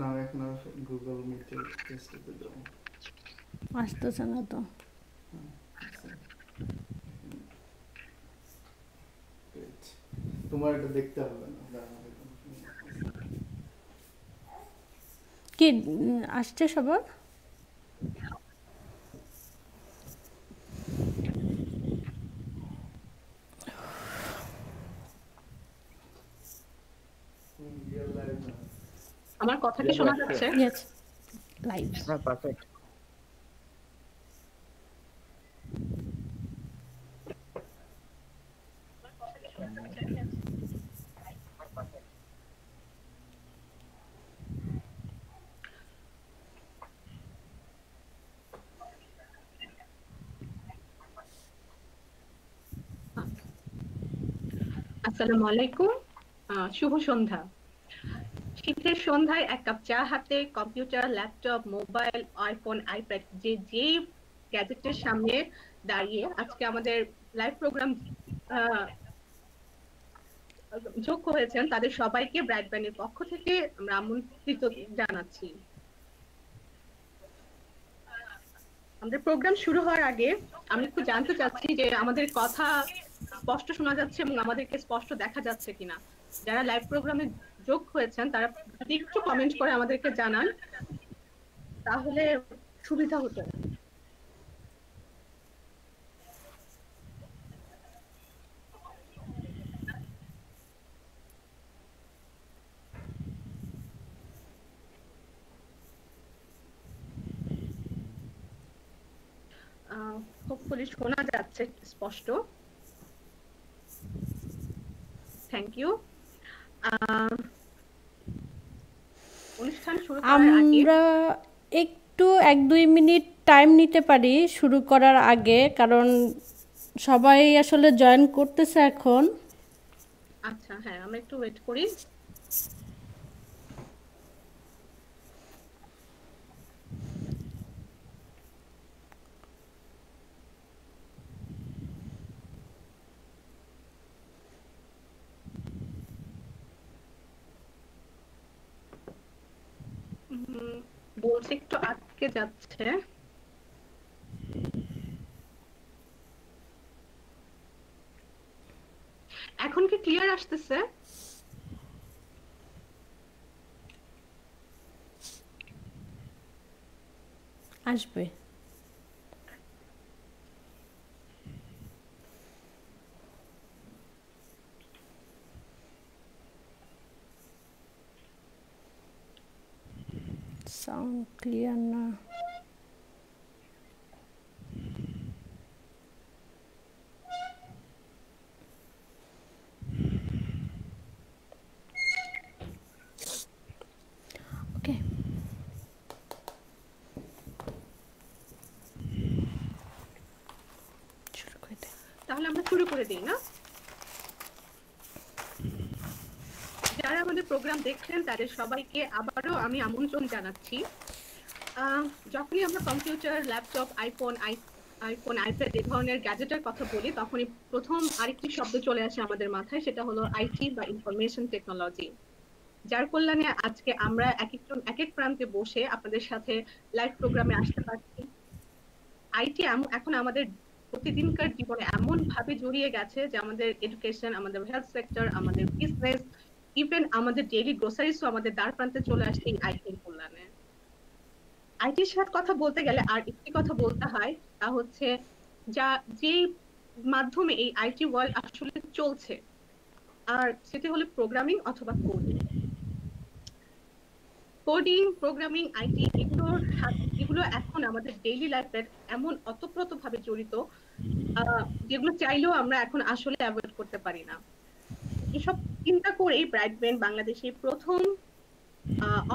না এখন আর গুগল মিটে আসতেছে না তো হ্যাঁ, তোমার এটা দেখতে হবে না কি আসছে সবার আমার কথা কি শোনা যাচ্ছে ইয়েস লাইভ হ্যাঁ পারফেক্ট আসসালামু আলাইকুম শুভ সন্ধ্যা শীতের সন্ধ্যায় এক কাপ চা হাতে computer laptop mobile iPhone iPad যে যেই গ্যাজেটের সামনে দাঁড়িয়ে আজকে আমাদের লাইভ প্রোগ্রাম যোগ করেছেন তাদের সবাইকে ব্রাইটব্যান্ডের পক্ষ থেকে আমরা আমন্ত্রিত জানাচ্ছি আমাদের প্রোগ্রাম শুরু হওয়ার আগে আমি একটু জানতে চাচ্ছি যে আমাদের কথা স্পষ্ট শোনা যাচ্ছে এবং আমাদেরকে স্পষ্ট দেখা যাচ্ছে কিনা যারা লাইভ প্রোগ্রামে যোগ হয়েছেন তারা যদি একটু কমেন্ট করে আমাদেরকে জানান তাহলে সুবিধা হতো হোপফুলি শোনা যাচ্ছে স্পষ্ট থ্যাংক ইউ আহ আমরা একটু এক দুই মিনিট টাইম নিতে পারি শুরু করার আগে কারণ সবাই আসলে জয়েন করতেছে এখন আচ্ছা হ্যাঁ আমি একটু ওয়েট করি হচ্ছে একটু আটকে যাচ্ছে এখন কি ক্লিয়ার আসতেছে আসবে sound clear now. Okay. তাহলে আমরা শুরু করে দিই না প্রোগ্রাম দেখছেন তাদের সবাইকে আবারও আমি আমন্ত্রণ জানাচ্ছি যখনই আমরা computer laptop iPhone iPhone iPad এ ধরনের গ্যাজেটের কথা বলি তখনই প্রথম আরেকটি শব্দ চলে আসে আমাদের মাথায় সেটা হলো আইটি বা ইনফরমেশন টেকনোলজি যার কল্যাণে আজকে আমরা এক একজন এক এক প্রান্তে বসে আপনাদের সাথে লাইভ প্রোগ্রামে আসতে পারছি আইটি এখন আমাদের প্রতিদিনকার জীবনে এমন ভাবে জড়িয়ে গেছে যে আমাদের এডুকেশন আমাদের হেলথ সেক্টর আমাদের বিজনেস ইভেন আমাদের ডেইলি গ্রোসারিসও আমাদের দ্বার প্রান্তে চলে আসছে এই আইটির কল্যাণে আইটির সাথে কথা বলতে গেলে আর একটি কথা বলতে হয় তা হচ্ছে যা যে মাধ্যমে এই আইটি ওয়ার্ল্ড আসলে চলছে আর সেটি হলো প্রোগ্রামিং অথবা কোডিং কোডিং প্রোগ্রামিং আইটি এগুলোর এগুলো এখন আমাদের ডেইলি লাইফের এমন অতপ্রতভাবে জড়িত যেগুলো চাইলেও আমরা এখন আসলে অ্যাভয়েড করতে পারি না এসব চিন্তা করেই ব্রাইটবেন বাংলাদেশে প্রথম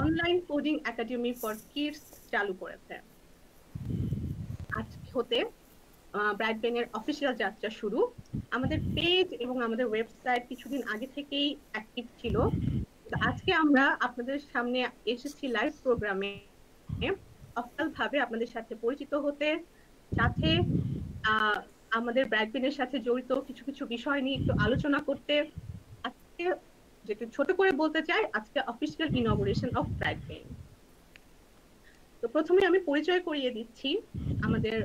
online coding academy for kids চালু করেছে আজ হতে ব্রাইটবেনের অফিসিয়াল যাত্রা শুরু আমাদের পেজ এবং আমাদের ওয়েবসাইট কিছুদিন আগে থেকেই অ্যাক্টিভ ছিল আজকে আমরা আপনাদের সামনে এসেছি লাইভ প্রোগ্রামে অফিসিয়াল ভাবে আপনাদের সাথে পরিচিত হতে সাথে আমাদের ব্র্যাডবিনের সাথে জড়িত কিছু কিছু বিষয় নিয়ে একটু আলোচনা করতে আজকে যেটা ছোট করে বলতে চাই আজকে official inauguration of Bright Brain তো প্রথমে আমি পরিচয় করিয়ে দিচ্ছি আমাদের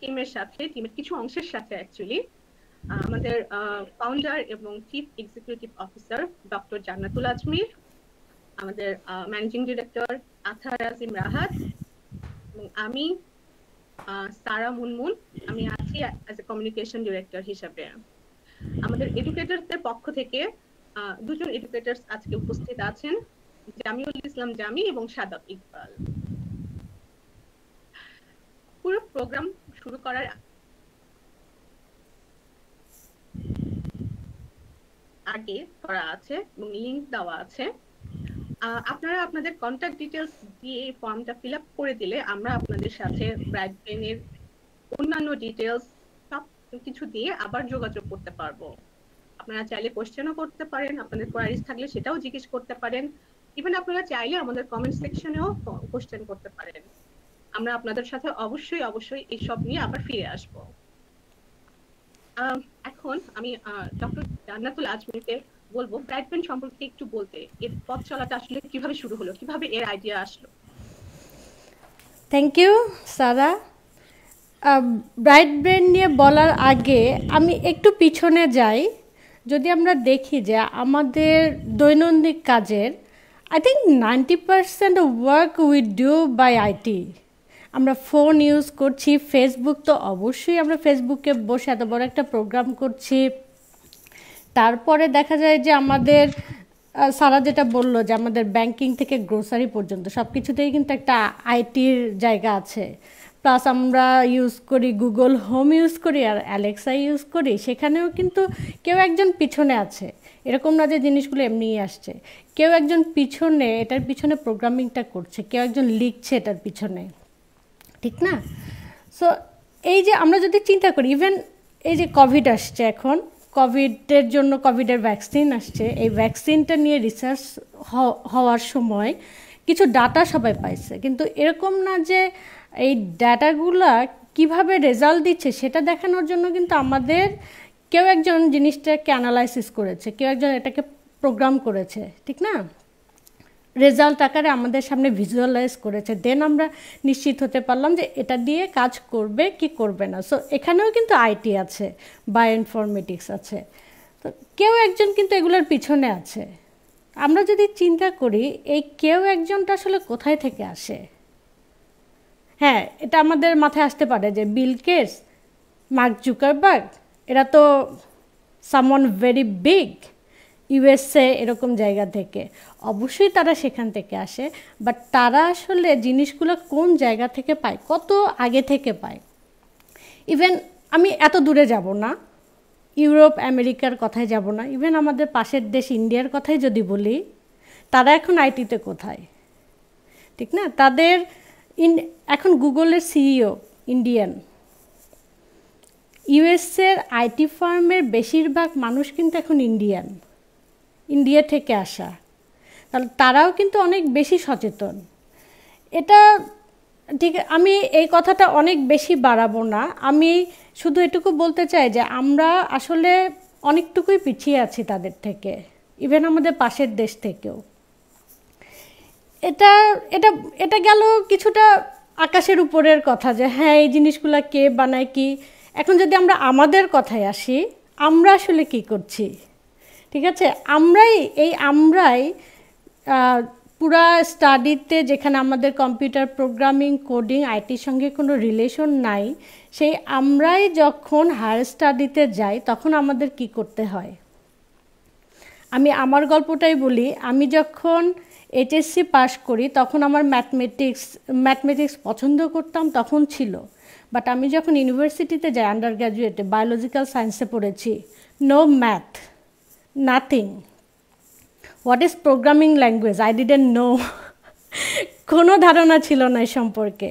টিমের সাথে টিমের কিছু অংশের সাথে অ্যাকচুয়ালি আমাদের ফাউন্ডার এবং chief executive officer doctor Jannatul Azmir আমাদের ম্যানেজিং ডিরেক্টর আথার আজিম রাহাত এবং আমি সারা মুনমুন আমি আছি অ্যাজ এ কমিউনিকেশন ডিরেক্টর হিসাবে আমাদের এডুকেটরদের পক্ষ থেকে দুজন এডুকেটার আজকে উপস্থিত আছেন জামিউল ইসলাম জামি এবং সাদাব ইকবাল পুরো প্রোগ্রাম শুরু করার আগে করা আছে এবং লিংক দেওয়া আছে আপনারা আপনাদের কন্ট্যাক্ট ডিটেলস দিয়ে এই ফর্মটা ফিল আপ করে দিলে আমরা আপনাদের সাথে ব্রাইডবেনের অন্যান্য ডিটেলস সব কিছু দিয়ে আবার যোগাযোগ করতে পারবো আপনারা চাইলে কোশ্চেনও করতে পারেন আপনাদের কোয়ারিজ থাকলে সেটাও জিজ্ঞেস করতে পারেন ইভেন আপনারা চাইলে আমাদের কমেন্ট সেকশনেও কোশ্চেন করতে পারেন আমরা আপনাদের সাথে অবশ্যই অবশ্যই এইসব নিয়ে আবার ফিরে আসব এখন আমি ডক্টর জান্নাতুল আজমিকে বলবো ব্রাইটম্যান সম্পর্কে একটু বলতে এর পথ চলাটা আসলে কিভাবে শুরু হলো কিভাবে এর আইডিয়া আসলো thank you Sara Bright Brain নিয়ে বলার আগে আমি একটু পিছনে যাই যদি আমরা দেখি যে আমাদের দৈনন্দিন কাজের I think ninety percent work we do by IT আমরা ফোন ইউজ করছি ফেসবুক তো অবশ্যই আমরা ফেসবুকে বসে এত বড় একটা প্রোগ্রাম করছি তারপরে দেখা যায় যে আমাদের সারা যেটা বললো যে আমাদের ব্যাংকিং থেকে গ্রোসারি পর্যন্ত সব কিছুতেই কিন্তু একটা আইটির জায়গা আছে প্লাস আমরা ইউজ করি গুগল হোম ইউজ করি আর অ্যালেক্সা ইউজ করি সেখানেও কিন্তু কেউ একজন পিছনে আছে এরকম না যে জিনিসগুলো এমনিই আসছে কেউ একজন পিছনে এটার পিছনে প্রোগ্রামিংটা করছে কেউ একজন লিখছে এটার পিছনে ঠিক না সো এই যে আমরা যদি চিন্তা করি ইভেন এই যে কোভিড আসছে এখন কোভিডের জন্য কোভিডের ভ্যাকসিন আসছে এই ভ্যাকসিনটা নিয়ে রিসার্চ হওয়ার সময় কিছু ডাটা সবাই পাইছে কিন্তু এরকম না যে এই ডাটাগুলা কিভাবে রেজাল্ট দিচ্ছে সেটা দেখানোর জন্য কিন্তু আমাদের কেউ একজন জিনিসটাকে অ্যানালাইসিস করেছে কেউ একজন এটাকে প্রোগ্রাম করেছে ঠিক না রেজাল্ট আকারে আমাদের সামনে ভিজুয়ালাইজ করেছে দেন আমরা নিশ্চিত হতে পারলাম যে এটা দিয়ে কাজ করবে কি করবে না সো এখানেও কিন্তু আইটি আছে বায়োইনফরমেটিক্স আছে তো কেউ একজন কিন্তু এগুলোর পিছনে আছে আমরা যদি চিন্তা করি এই কেউ একজনটা আসলে কোথায় থেকে আসে হ্যাঁ এটা আমাদের মাথায় আসতে পারে যে বিল কেস মার্ক জুকারবার্গ এরা তো সামন ভেরি বিগ ইউএসএ এরকম জায়গা থেকে অবশ্যই তারা সেখান থেকে আসে বাট তারা আসলে জিনিসগুলো কোন জায়গা থেকে পায় কত আগে থেকে পায় ইভেন আমি এত দূরে যাব না ইউরোপ আমেরিকার কথায় যাব না ইভেন আমাদের পাশের দেশ ইন্ডিয়ার কথাই যদি বলি তারা এখন আইটিতে কোথায় ঠিক না তাদের ইন এখন গুগলের সিইও ইন্ডিয়ান ইউএসের আইটি ফার্মের বেশিরভাগ মানুষ কিন্তু এখন ইন্ডিয়ান ইন্ডিয়া থেকে আসা তাহলে তারাও কিন্তু অনেক বেশি সচেতন এটা ঠিক আমি এই কথাটা অনেক বেশি বাড়াবো না আমি শুধু এটুকু বলতে চাই যে আমরা আসলে অনেকটুকুই পিছিয়ে আছি তাদের থেকে ইভেন আমাদের পাশের দেশ থেকেও এটা এটা এটা গেল কিছুটা আকাশের উপরের কথা যে হ্যাঁ এই জিনিসগুলো কে বানায় কি এখন যদি আমরা আমাদের কথায় আসি আমরা আসলে কি করছি ঠিক আছে আমরাই এই আমরাই পুরা স্টাডিতে যেখানে আমাদের কম্পিউটার প্রোগ্রামিং কোডিং আইটির সঙ্গে কোনো রিলেশন নাই সেই আমরাই যখন হায়ার স্টাডিতে যাই তখন আমাদের কি করতে হয় আমি আমার গল্পটাই বলি আমি যখন এইচএসসি পাশ করি তখন আমার ম্যাথমেটিক্স ম্যাথমেটিক্স পছন্দ করতাম তখন ছিল বাট আমি যখন ইউনিভার্সিটিতে যাই আন্ডার গ্র্যাজুয়েটে বায়োলজিক্যাল সায়েন্সে পড়েছি no math nothing what is programming language I didn't know কোনো ধারণা ছিল না এই সম্পর্কে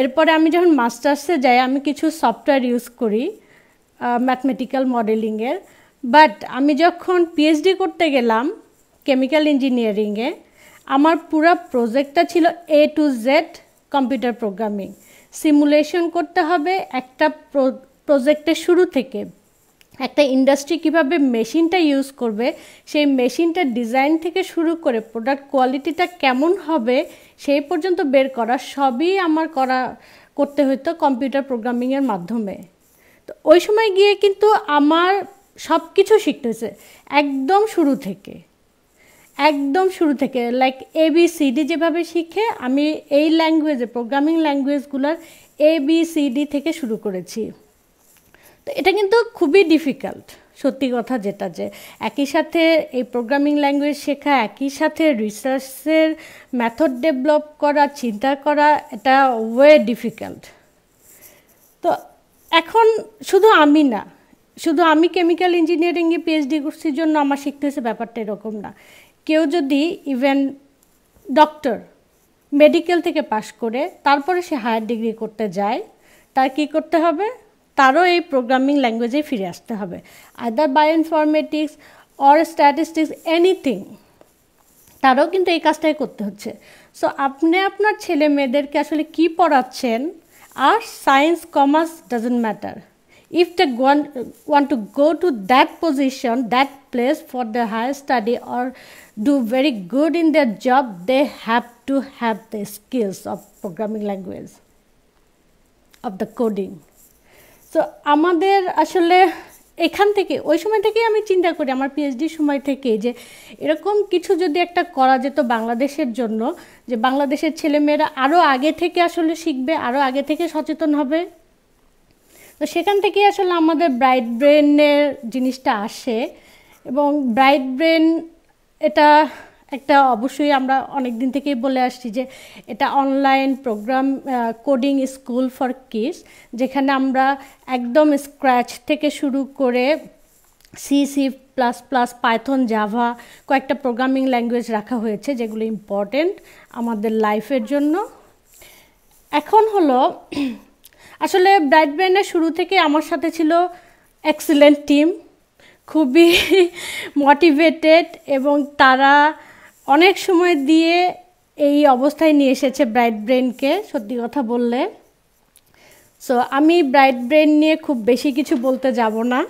এরপরে আমি যখন মাস্টার্সে যাই আমি কিছু সফটওয়্যার ইউজ করি ম্যাথমেটিক্যাল মডেলিংয়ের বাট আমি যখন পিএইচডি করতে গেলাম কেমিক্যাল ইঞ্জিনিয়ারিংয়ে আমার পুরো প্রজেক্টটা ছিল A to Z computer programming simulation করতে হবে একটা প্রজেক্টের শুরু থেকে একটা ইন্ডাস্ট্রি কিভাবে মেশিনটা ইউজ করবে সেই মেশিনটার ডিজাইন থেকে শুরু করে প্রোডাক্ট কোয়ালিটিটা কেমন হবে সেই পর্যন্ত বের করা সবই আমার করা করতে হতো কম্পিউটার প্রোগ্রামিংয়ের মাধ্যমে তো ওই সময় গিয়ে কিন্তু আমার সব কিছু শিখতেছে একদম শুরু থেকে একদম শুরু থেকে like A B C D যেভাবে শিখে আমি এই ল্যাঙ্গুয়েজে প্রোগ্রামিং ল্যাঙ্গুয়েজগুলোর এ বি সি ডি থেকে শুরু করেছি তো এটা কিন্তু খুবই ডিফিকাল্ট সত্যি কথা যেটা যে একই সাথে এই প্রোগ্রামিং ল্যাঙ্গুয়েজ শেখা একই সাথে রিসার্চের মেথড ডেভেলপ করা চিন্তা করা এটা ওয়ে ডিফিকাল্ট তো এখন শুধু আমি না শুধু আমি কেমিক্যাল ইঞ্জিনিয়ারিংয়ে পিএইচডি কোর্সের জন্য আমার শিখতে হয়েছে ব্যাপারটা এরকম না কেউ যদি ইভেন ডক্টর মেডিকেল থেকে পাশ করে তারপরে সে হায়ার ডিগ্রি করতে যায় তার কি করতে হবে তারও এই প্রোগ্রামিং ল্যাঙ্গুয়েজে ফিরে আসতে হবে other bioinformatics or statistics anything তারও কিন্তু এই কাজটাই করতে হচ্ছে সো আপনি আপনার ছেলে মেয়েদেরকে আসলে কি পড়াচ্ছেন আর science commerce doesn't matter if they want, want to go to that position, that place for the higher study or do very good in their job, they have to have the skills of programming language, of the coding. So আমাদের আসলে এখান থেকে ওই সময় থেকে আমি চিন্তা করি আমার পিএইচডি সময় থেকে যে এরকম কিছু যদি একটা করা যেত বাংলাদেশের জন্য যে বাংলাদেশের ছেলেমেয়েরা আরও আগে থেকে আসলে শিখবে আরও আগে থেকে সচেতন হবে তো সেখান থেকে আসলে আমাদের ব্রাইট ব্রেনের জিনিসটা আসে এবং ব্রাইট ব্রেন এটা একটা অবশ্যই আমরা অনেক দিন থেকেই বলে আসছি যে এটা online program coding school for kids যেখানে আমরা একদম স্ক্র্যাচ থেকে শুরু করে C C plus plus Python Java কয়েকটা প্রোগ্রামিং ল্যাঙ্গুয়েজ রাখা হয়েছে যেগুলো ইম্পর্টেন্ট আমাদের লাইফের জন্য এখন হলো আসলে ব্রাইট ব্র্যান্ডের শুরু থেকে আমার সাথে ছিল এক্সিলেন্ট টিম খুবই মোটিভেটেড এবং তারা অনেক সময় দিয়ে এই অবস্থায় নিয়ে এসেছে ব্রাইট ব্রেনকে সত্যি কথা বললে সো আমি ব্রাইট ব্রেন নিয়ে খুব বেশি কিছু বলতে যাব না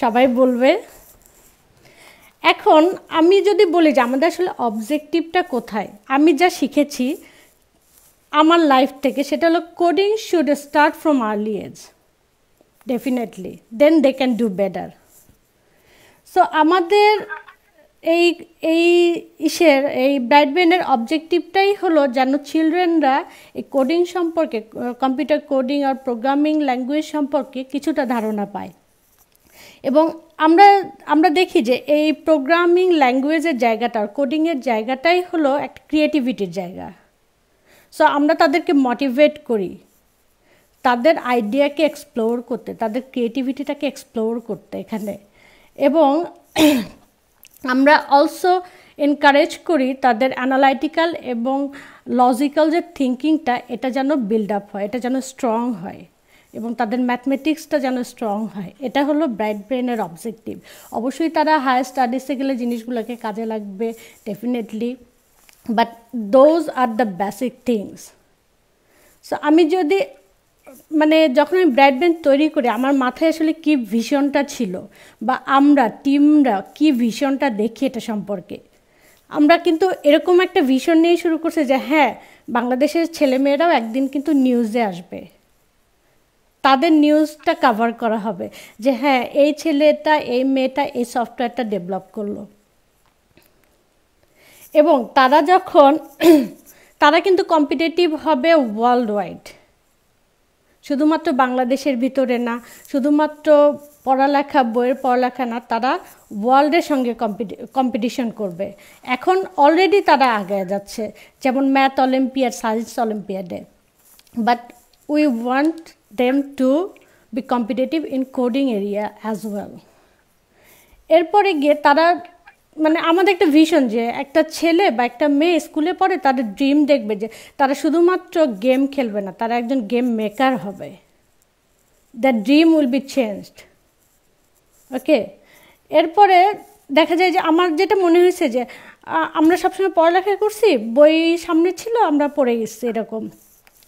সবাই বলবে এখন আমি যদি বলি যে আমাদের আসলে অবজেক্টিভটা কোথায় আমি যা শিখেছি আমার লাইফ থেকে সেটা হলো coding should start from early age definitely then they can do better so আমাদের এই এই ইসের এই ব্রাইডবেনের অবজেক্টিভটাই হলো যেন চিলড্রেনরা এই কোডিং সম্পর্কে কম্পিউটার কোডিং আর প্রোগ্রামিং ল্যাঙ্গুয়েজ সম্পর্কে কিছুটা ধারণা পায় এবং আমরা আমরা দেখি যে এই প্রোগ্রামিং ল্যাঙ্গুয়েজের জায়গাটা কোডিংয়ের জায়গাটাই হলো একটা ক্রিয়েটিভিটির জায়গা সো আমরা তাদেরকে মোটিভেট করি তাদের আইডিয়াকে এক্সপ্লোর করতে তাদের ক্রিয়েটিভিটিটাকে এক্সপ্লোর করতে এখানে এবং আমরা অলসো এনকারেজ করি তাদের অ্যানালাইটিক্যাল এবং লজিক্যাল যে থিঙ্কিংটা এটা যেন বিল্ড আপ হয় এটা যেন স্ট্রং হয় এবং তাদের ম্যাথমেটিক্সটা যেন স্ট্রং হয় এটা হলো ব্রাইট ব্রেনের অবজেক্টিভ অবশ্যই তারা হায়ার স্টাডিসে গেলে জিনিসগুলোকে কাজে লাগবে definitely but those are the basic things so আমি যদি মানে যখন আমি ব্রাইট ব্যান্ড তৈরি করি আমার মাথায় আসলে কি ভিশনটা ছিল বা আমরা টিমরা কি ভিশনটা দেখি এটা সম্পর্কে আমরা কিন্তু এরকম একটা ভিশন নিয়ে শুরু করছে যে হ্যাঁ বাংলাদেশের ছেলেমেয়েরাও একদিন কিন্তু নিউজে আসবে তাদের নিউজটা কভার করা হবে যে হ্যাঁ এই ছেলেটা এই মেয়েটা এই সফটওয়্যারটা ডেভেলপ করলো এবং তারা যখন তারা কিন্তু কম্পিটিটিভ হবে ওয়ার্ল্ড ওয়াইড শুধুমাত্র বাংলাদেশের ভিতরে না শুধুমাত্র পড়ালেখা বইয়ের পড়ালেখা না তারা ওয়ার্ল্ডের সঙ্গে কম্পিটিশন করবে এখন অলরেডি তারা আগে যাচ্ছে যেমন ম্যাথ অলিম্পিয়াড সায়েন্স অলিম্পিয়াডে but we want them to be competitive in coding area as well এরপরে গিয়ে তারা মানে আমাদের একটা ভিশন যে একটা ছেলে বা একটা মেয়ে স্কুলে পড়ে তাদের ড্রিম দেখবে যে তারা শুধুমাত্র গেম খেলবে না তারা একজন গেম মেকার হবে that dream will be changed okay এরপরে দেখা যায় যে আমার যেটা মনে হয়েছে যে আমরা সবসময় পড়ালেখা করছি বই সামনে ছিল আমরা পড়ে গেছি এরকম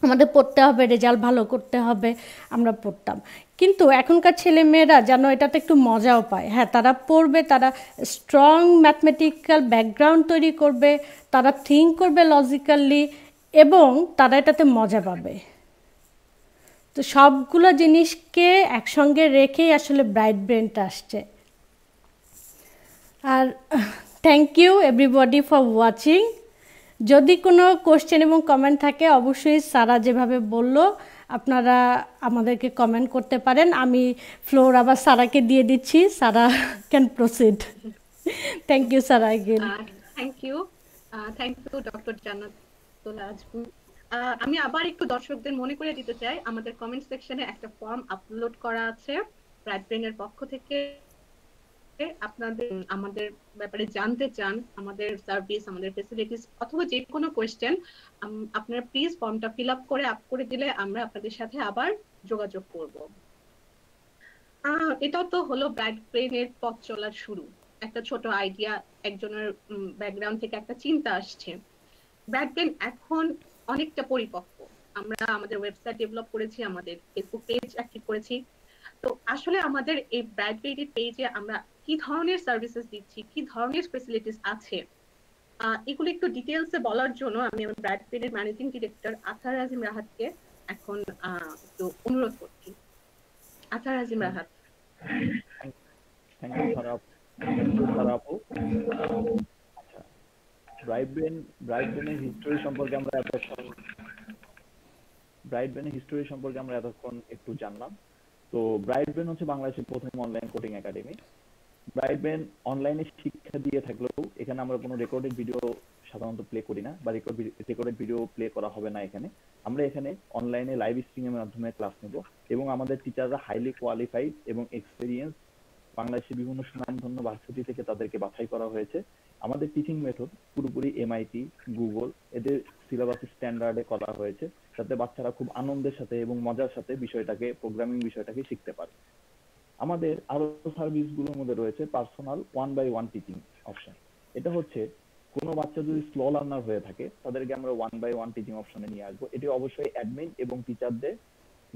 আমাদের পড়তে হবে রেজাল্ট ভালো করতে হবে আমরা পড়তাম কিন্তু এখনকার ছেলে মেয়েরা যেন এটাতে একটু মজাও পায় হ্যাঁ তারা পড়বে তারা স্ট্রং ম্যাথমেটিক্যাল ব্যাকগ্রাউন্ড তৈরি করবে তারা থিঙ্ক করবে লজিক্যালি এবং তারা এটাতে মজা পাবে তো সবগুলো জিনিসকে একসঙ্গে রেখেই আসলে ব্রাইট ব্রেনটা আসছে আর thank you everybody for watching যদি কোনো কোশ্চেন এবং কমেন্ট থাকে অবশ্যই সারা যেভাবে বললো আপনারা আমাদেরকে কমেন্ট করতে পারেন আমি ফ্লোর আবার সারাকে দিয়ে দিচ্ছি Sara can proceed thank you Sara again thank you thank you doctor Jannatul আমি আবার একটু দর্শকদের মনে করে দিতে চাই আমাদের কমেন্ট সেকশনে একটা ফর্ম আপলোড করা আছে ব্রাইট ব্রেনের পক্ষ থেকে সাথে আপনাদের আমাদের ব্যাপারে জানতে চান আমাদের সার্ভিস আমাদের ফেসিলিটিস অথবা যে কোনো কোয়েশ্চেন আপনারা প্লিজ ফর্মটা ফিল আপ করে আপ করে দিলে আমরা আপনাদের সাথে আবার যোগাযোগ করব এটা তো হলো ব্রাইট ব্রেনের পথ চলার শুরু একটা ছোট আইডিয়া একজনের ব্যাকগ্রাউন্ড থেকে একটা চিন্তা আসছে ব্রাইট ব্রেন এখন অনেকটা পরিপক্ক আমরা আমাদের ওয়েবসাইট ডেভেলপ করেছি আমাদের ফেসবুক পেজ অ্যাক্টিভ করেছি তো আসলে আমাদের এই ব্রাইডবেডের পেজে আমরা কি ধরনের সার্ভিসেস দিচ্ছি কি ধরনের ফেসিলিটিস আছে এগুলো একটু ডিটেলসে বলার জন্য আমি আমার ব্রাইডবেডের ম্যানেজিং ডিরেক্টর আসার আজিম রাহাতকে এখন একটু অনুরোধ করছি আথার আজিম হ্যাঁ। রাহাত হিস্টোরি আচ্ছা, সম্পর্কে আমরা হিস্টোরি সম্পর্কে আমরা এতক্ষণ একটু জানলাম তো ব্রাইটবেন হচ্ছে বাংলাদেশের প্রথম অনলাইন কোডিং একাডেমি ব্রাইটবেন অনলাইনে শিক্ষা দিয়ে থাকলেও এখানে আমরা কোনো রেকর্ডেড ভিডিও সাধারণত প্লে করি না বা রেকর্ড রেকর্ডেড ভিডিও প্লে করা হবে না এখানে আমরা এখানে অনলাইনে লাইভ স্ট্রিমের মাধ্যমে ক্লাস নেব এবং আমাদের টিচাররা হাইলি কোয়ালিফাইড এবং এক্সপিরিয়েন্স বাংলাদেশের বিভিন্ন সুনামধন্য ভার্সিটি থেকে তাদেরকে বাছাই করা হয়েছে আমাদের টিচিং মেথড পুরোপুরি এমআইটি গুগল এদের সিলেবাস স্ট্যান্ডার্ডে করা হয়েছে যাতে বাচ্চারা খুব আনন্দের সাথে এবং মজার সাথে বিষয়টাকে প্রোগ্রামিং বিষয়টাকে শিখতে পারে আমাদের আরো সার্ভিসগুলোর মধ্যে রয়েছে personal one by one teaching option এটা হচ্ছে কোনো বাচ্চা যদি স্লো লার্নার হয়ে থাকে তাদেরকে আমরা ওয়ান বাই ওয়ান টিচিং অপশনে নিয়ে আসবো এটি অবশ্যই অ্যাডমিন এবং টিচারদের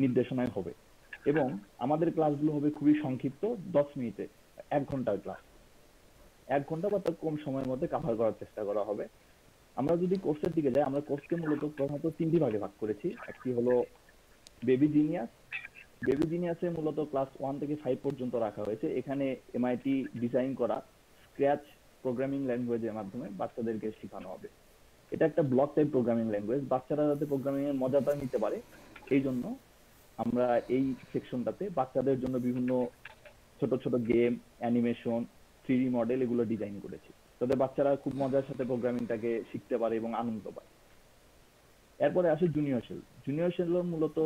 নির্দেশনায় হবে এবং আমাদের ক্লাসগুলো হবে খুবই সংক্ষিপ্ত দশ মিনিটে এক ঘন্টার ক্লাস এক ঘন্টা বা তার কম সময়ের মধ্যে কাভার করার চেষ্টা করা হবে আমরা যদি কোর্সের দিকে যাই আমরা কোর্সকে মূলত প্রধানত তিনটি ভাগে ভাগ করেছি একটি হলো বেবি জিনিয়াস বেবি জিনিয়াসে মূলত ক্লাস ওয়ান থেকে ফাইভ পর্যন্ত রাখা হয়েছে এখানে এমআইটি ডিজাইন করা স্ক্র্যাচ প্রোগ্রামিং ল্যাঙ্গুয়েজের মাধ্যমে বাচ্চাদেরকে শেখানো হবে এটা একটা ব্লক টাইপ প্রোগ্রামিং ল্যাঙ্গুয়েজ বাচ্চারা যাতে প্রোগ্রামিং এর মজাটা নিতে পারে এই জন্য আমরা এই সেকশনটাতে বাচ্চাদের জন্য বিভিন্ন ছোট ছোট গেম অ্যানিমেশন থ্রি মডেল এগুলো ডিজাইন করেছি তাতে বাচ্চারা খুব মজার সাথে প্রোগ্রামিংটাকে শিখতে পারে এবং আনন্দ পায় এরপরে আসে জুনিয়র সেল জুনিয়র সেল মূলত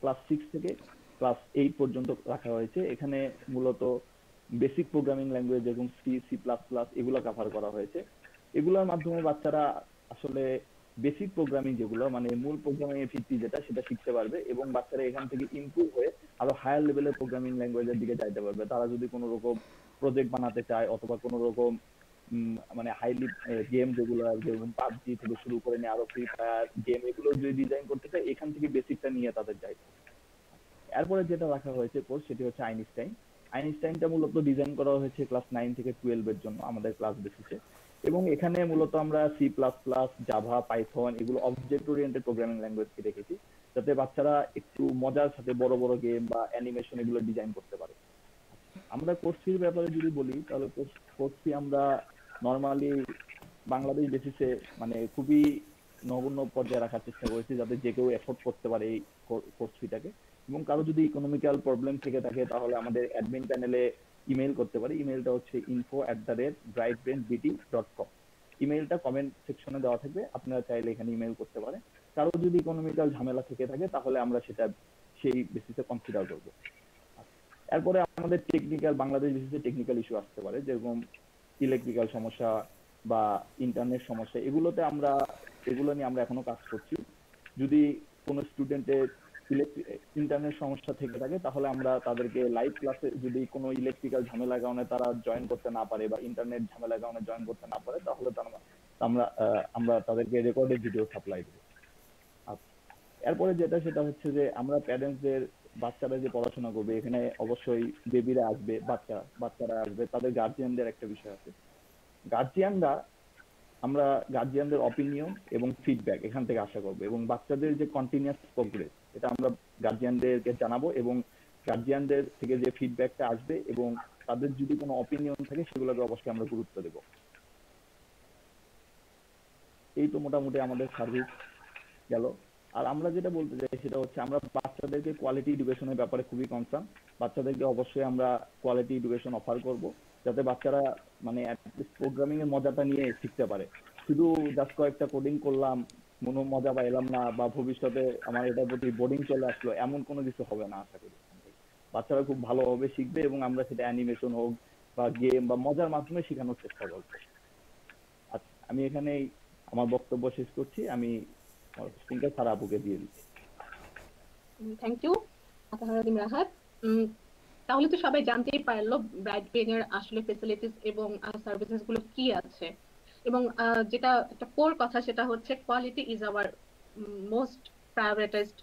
ক্লাস সিক্স থেকে ক্লাস এইট পর্যন্ত রাখা হয়েছে এখানে মূলত বেসিক প্রোগ্রামিং ল্যাঙ্গুয়েজ যেরকম সি সি প্লাস প্লাস এগুলো কাভার করা হয়েছে এগুলোর মাধ্যমে বাচ্চারা আসলে বেসিক প্রোগ্রামিং যেগুলো মানে মূল প্রোগ্রামিং এর ভিত্তি যেটা সেটা শিখতে পারবে এবং বাচ্চারা এখান থেকে ইমপ্রুভ হয়ে আরো হায়ার লেভেলের প্রোগ্রামিং ল্যাঙ্গুয়েজের দিকে যাইতে পারবে তারা যদি কোনো রকম প্রজেক্ট বানাতে চায় অথবা কোনো রকম মানে হাইলি গেম যেগুলো যেমন পাবজি থেকে শুরু করে নিয়ে আরো ফ্রি ফায়ার গেম এগুলো যদি ডিজাইন করতে চায় এখান থেকে বেসিকটা নিয়ে তাদের যাই এরপরে যেটা রাখা হয়েছে কোর্স সেটি হচ্ছে আইনস্টাইন আইনস্টাইনটা মূলত ডিজাইন করা হয়েছে ক্লাস নাইন থেকে টুয়েলভ এর জন্য আমাদের ক্লাস বেসিসে এবং এখানে মূলত আমরা C plus plus Java Python এগুলো অবজেক্ট ওরিয়েন্টেড প্রোগ্রামিং ল্যাঙ্গুয়েজকে রেখেছি যাতে বাচ্চারা একটু মজার সাথে বড় বড় গেম বা অ্যানিমেশন এগুলো ডিজাইন করতে পারে আমরা কোর্স ব্যাপারে যদি বলি তাহলে কোর্স আমরা নর্মালি বাংলাদেশ বেসিসে মানে খুবই নগণ্য পর্যায়ে রাখার চেষ্টা করেছি যাতে যে কেউ এফোর্ড করতে পারে এই কোর্স ফিটাকে এবং কারো যদি ইকোনমিক্যাল প্রবলেম থেকে থাকে তাহলে আমাদের অ্যাডমিন প্যানেলে ইমেইল করতে পারে ইমেইলটা হচ্ছে info at the rate Bright Brain BT dot com ইমেইলটা কমেন্ট সেকশনে দেওয়া থাকবে আপনারা চাইলে এখানে ইমেইল করতে পারেন কারো যদি ইকোনমিক্যাল ঝামেলা থেকে থাকে তাহলে আমরা সেটা সেই বেসিসে কনসিডার করবো এরপরে আমাদের টেকনিক্যাল বাংলাদেশ বিশেষে টেকনিক্যাল ইস্যু আসতে পারে যেরকম ইলেকট্রিক্যাল সমস্যা বা ইন্টারনেট সমস্যা এগুলোতে আমরা এগুলো নিয়ে আমরা এখনো কাজ করছি যদি কোনো স্টুডেন্টের ইন্টারনেট সমস্যা থেকে থাকে তাহলে আমরা তাদেরকে লাইভ ক্লাসে যদি কোনো ইলেকট্রিক্যাল ঝামেলা কারণে তারা জয়েন করতে না পারে বা ইন্টারনেট ঝামেলা কারণে জয়েন করতে না পারে তাহলে আমরা আমরা তাদেরকে রেকর্ডেড ভিডিও সাপ্লাই করি এরপরে যেটা সেটা হচ্ছে যে আমরা প্যারেন্টসদের বাচ্চারা যে পড়াশোনা করবে এখানে অবশ্যই বেবিরা আসবে বাচ্চা বাচ্চারা আসবে তাদের গার্জিয়ানদের একটা বিষয় আছে গার্জিয়ানরা আমরা গার্জিয়ানদের অপিনিয়ন এবং ফিডব্যাক এখান থেকে আশা করবো এবং বাচ্চাদের যে কন্টিনিউস প্রোগ্রেস এটা আমরা গার্জিয়ানদেরকে জানাবো এবং গার্জিয়ানদের থেকে যে ফিডব্যাকটা আসবে এবং তাদের যদি কোনো অপিনিয়ন থাকে সেগুলোকে অবশ্যই আমরা গুরুত্ব দেব এই তো মোটামুটি আমাদের সার্ভিস গেল আর আমরা যেটা বলতে চাই সেটা হচ্ছে আমরা বাচ্চাদেরকে কোয়ালিটি এডুকেশনের ব্যাপারে খুবই কনসার্ন বাচ্চাদেরকে অবশ্যই আমরা কোয়ালিটি এডুকেশন অফার করব যাতে বাচ্চারা মানে প্রোগ্রামিং এর মজাটা নিয়ে শিখতে পারে শুধু জাস্ট কয়েকটা কোডিং করলাম কোনো মজা পাইলাম না বা ভবিষ্যতে আমার এটার প্রতি বোরিং চলে আসলো এমন কোনো কিছু হবে না আশা করি বাচ্চারা খুব ভালোভাবে শিখবে এবং আমরা সেটা অ্যানিমেশন হোক বা গেম বা মজার মাধ্যমে শেখানোর চেষ্টা করব আচ্ছা, আমি এখানেই আমার বক্তব্য শেষ করছি আমি স্পিকার সারা আপুকে দিয়ে দিচ্ছি থ্যাংক ইউ আতাহারুদ্দিন রাহাত তাহলে তো সবাই জানতেই পারলো ব্রাইট এর আসলে ফেসিলিটিস এবং সার্ভিসেস গুলো কি আছে এবং যেটা একটা কোর কথা সেটা হচ্ছে quality is our most prioritized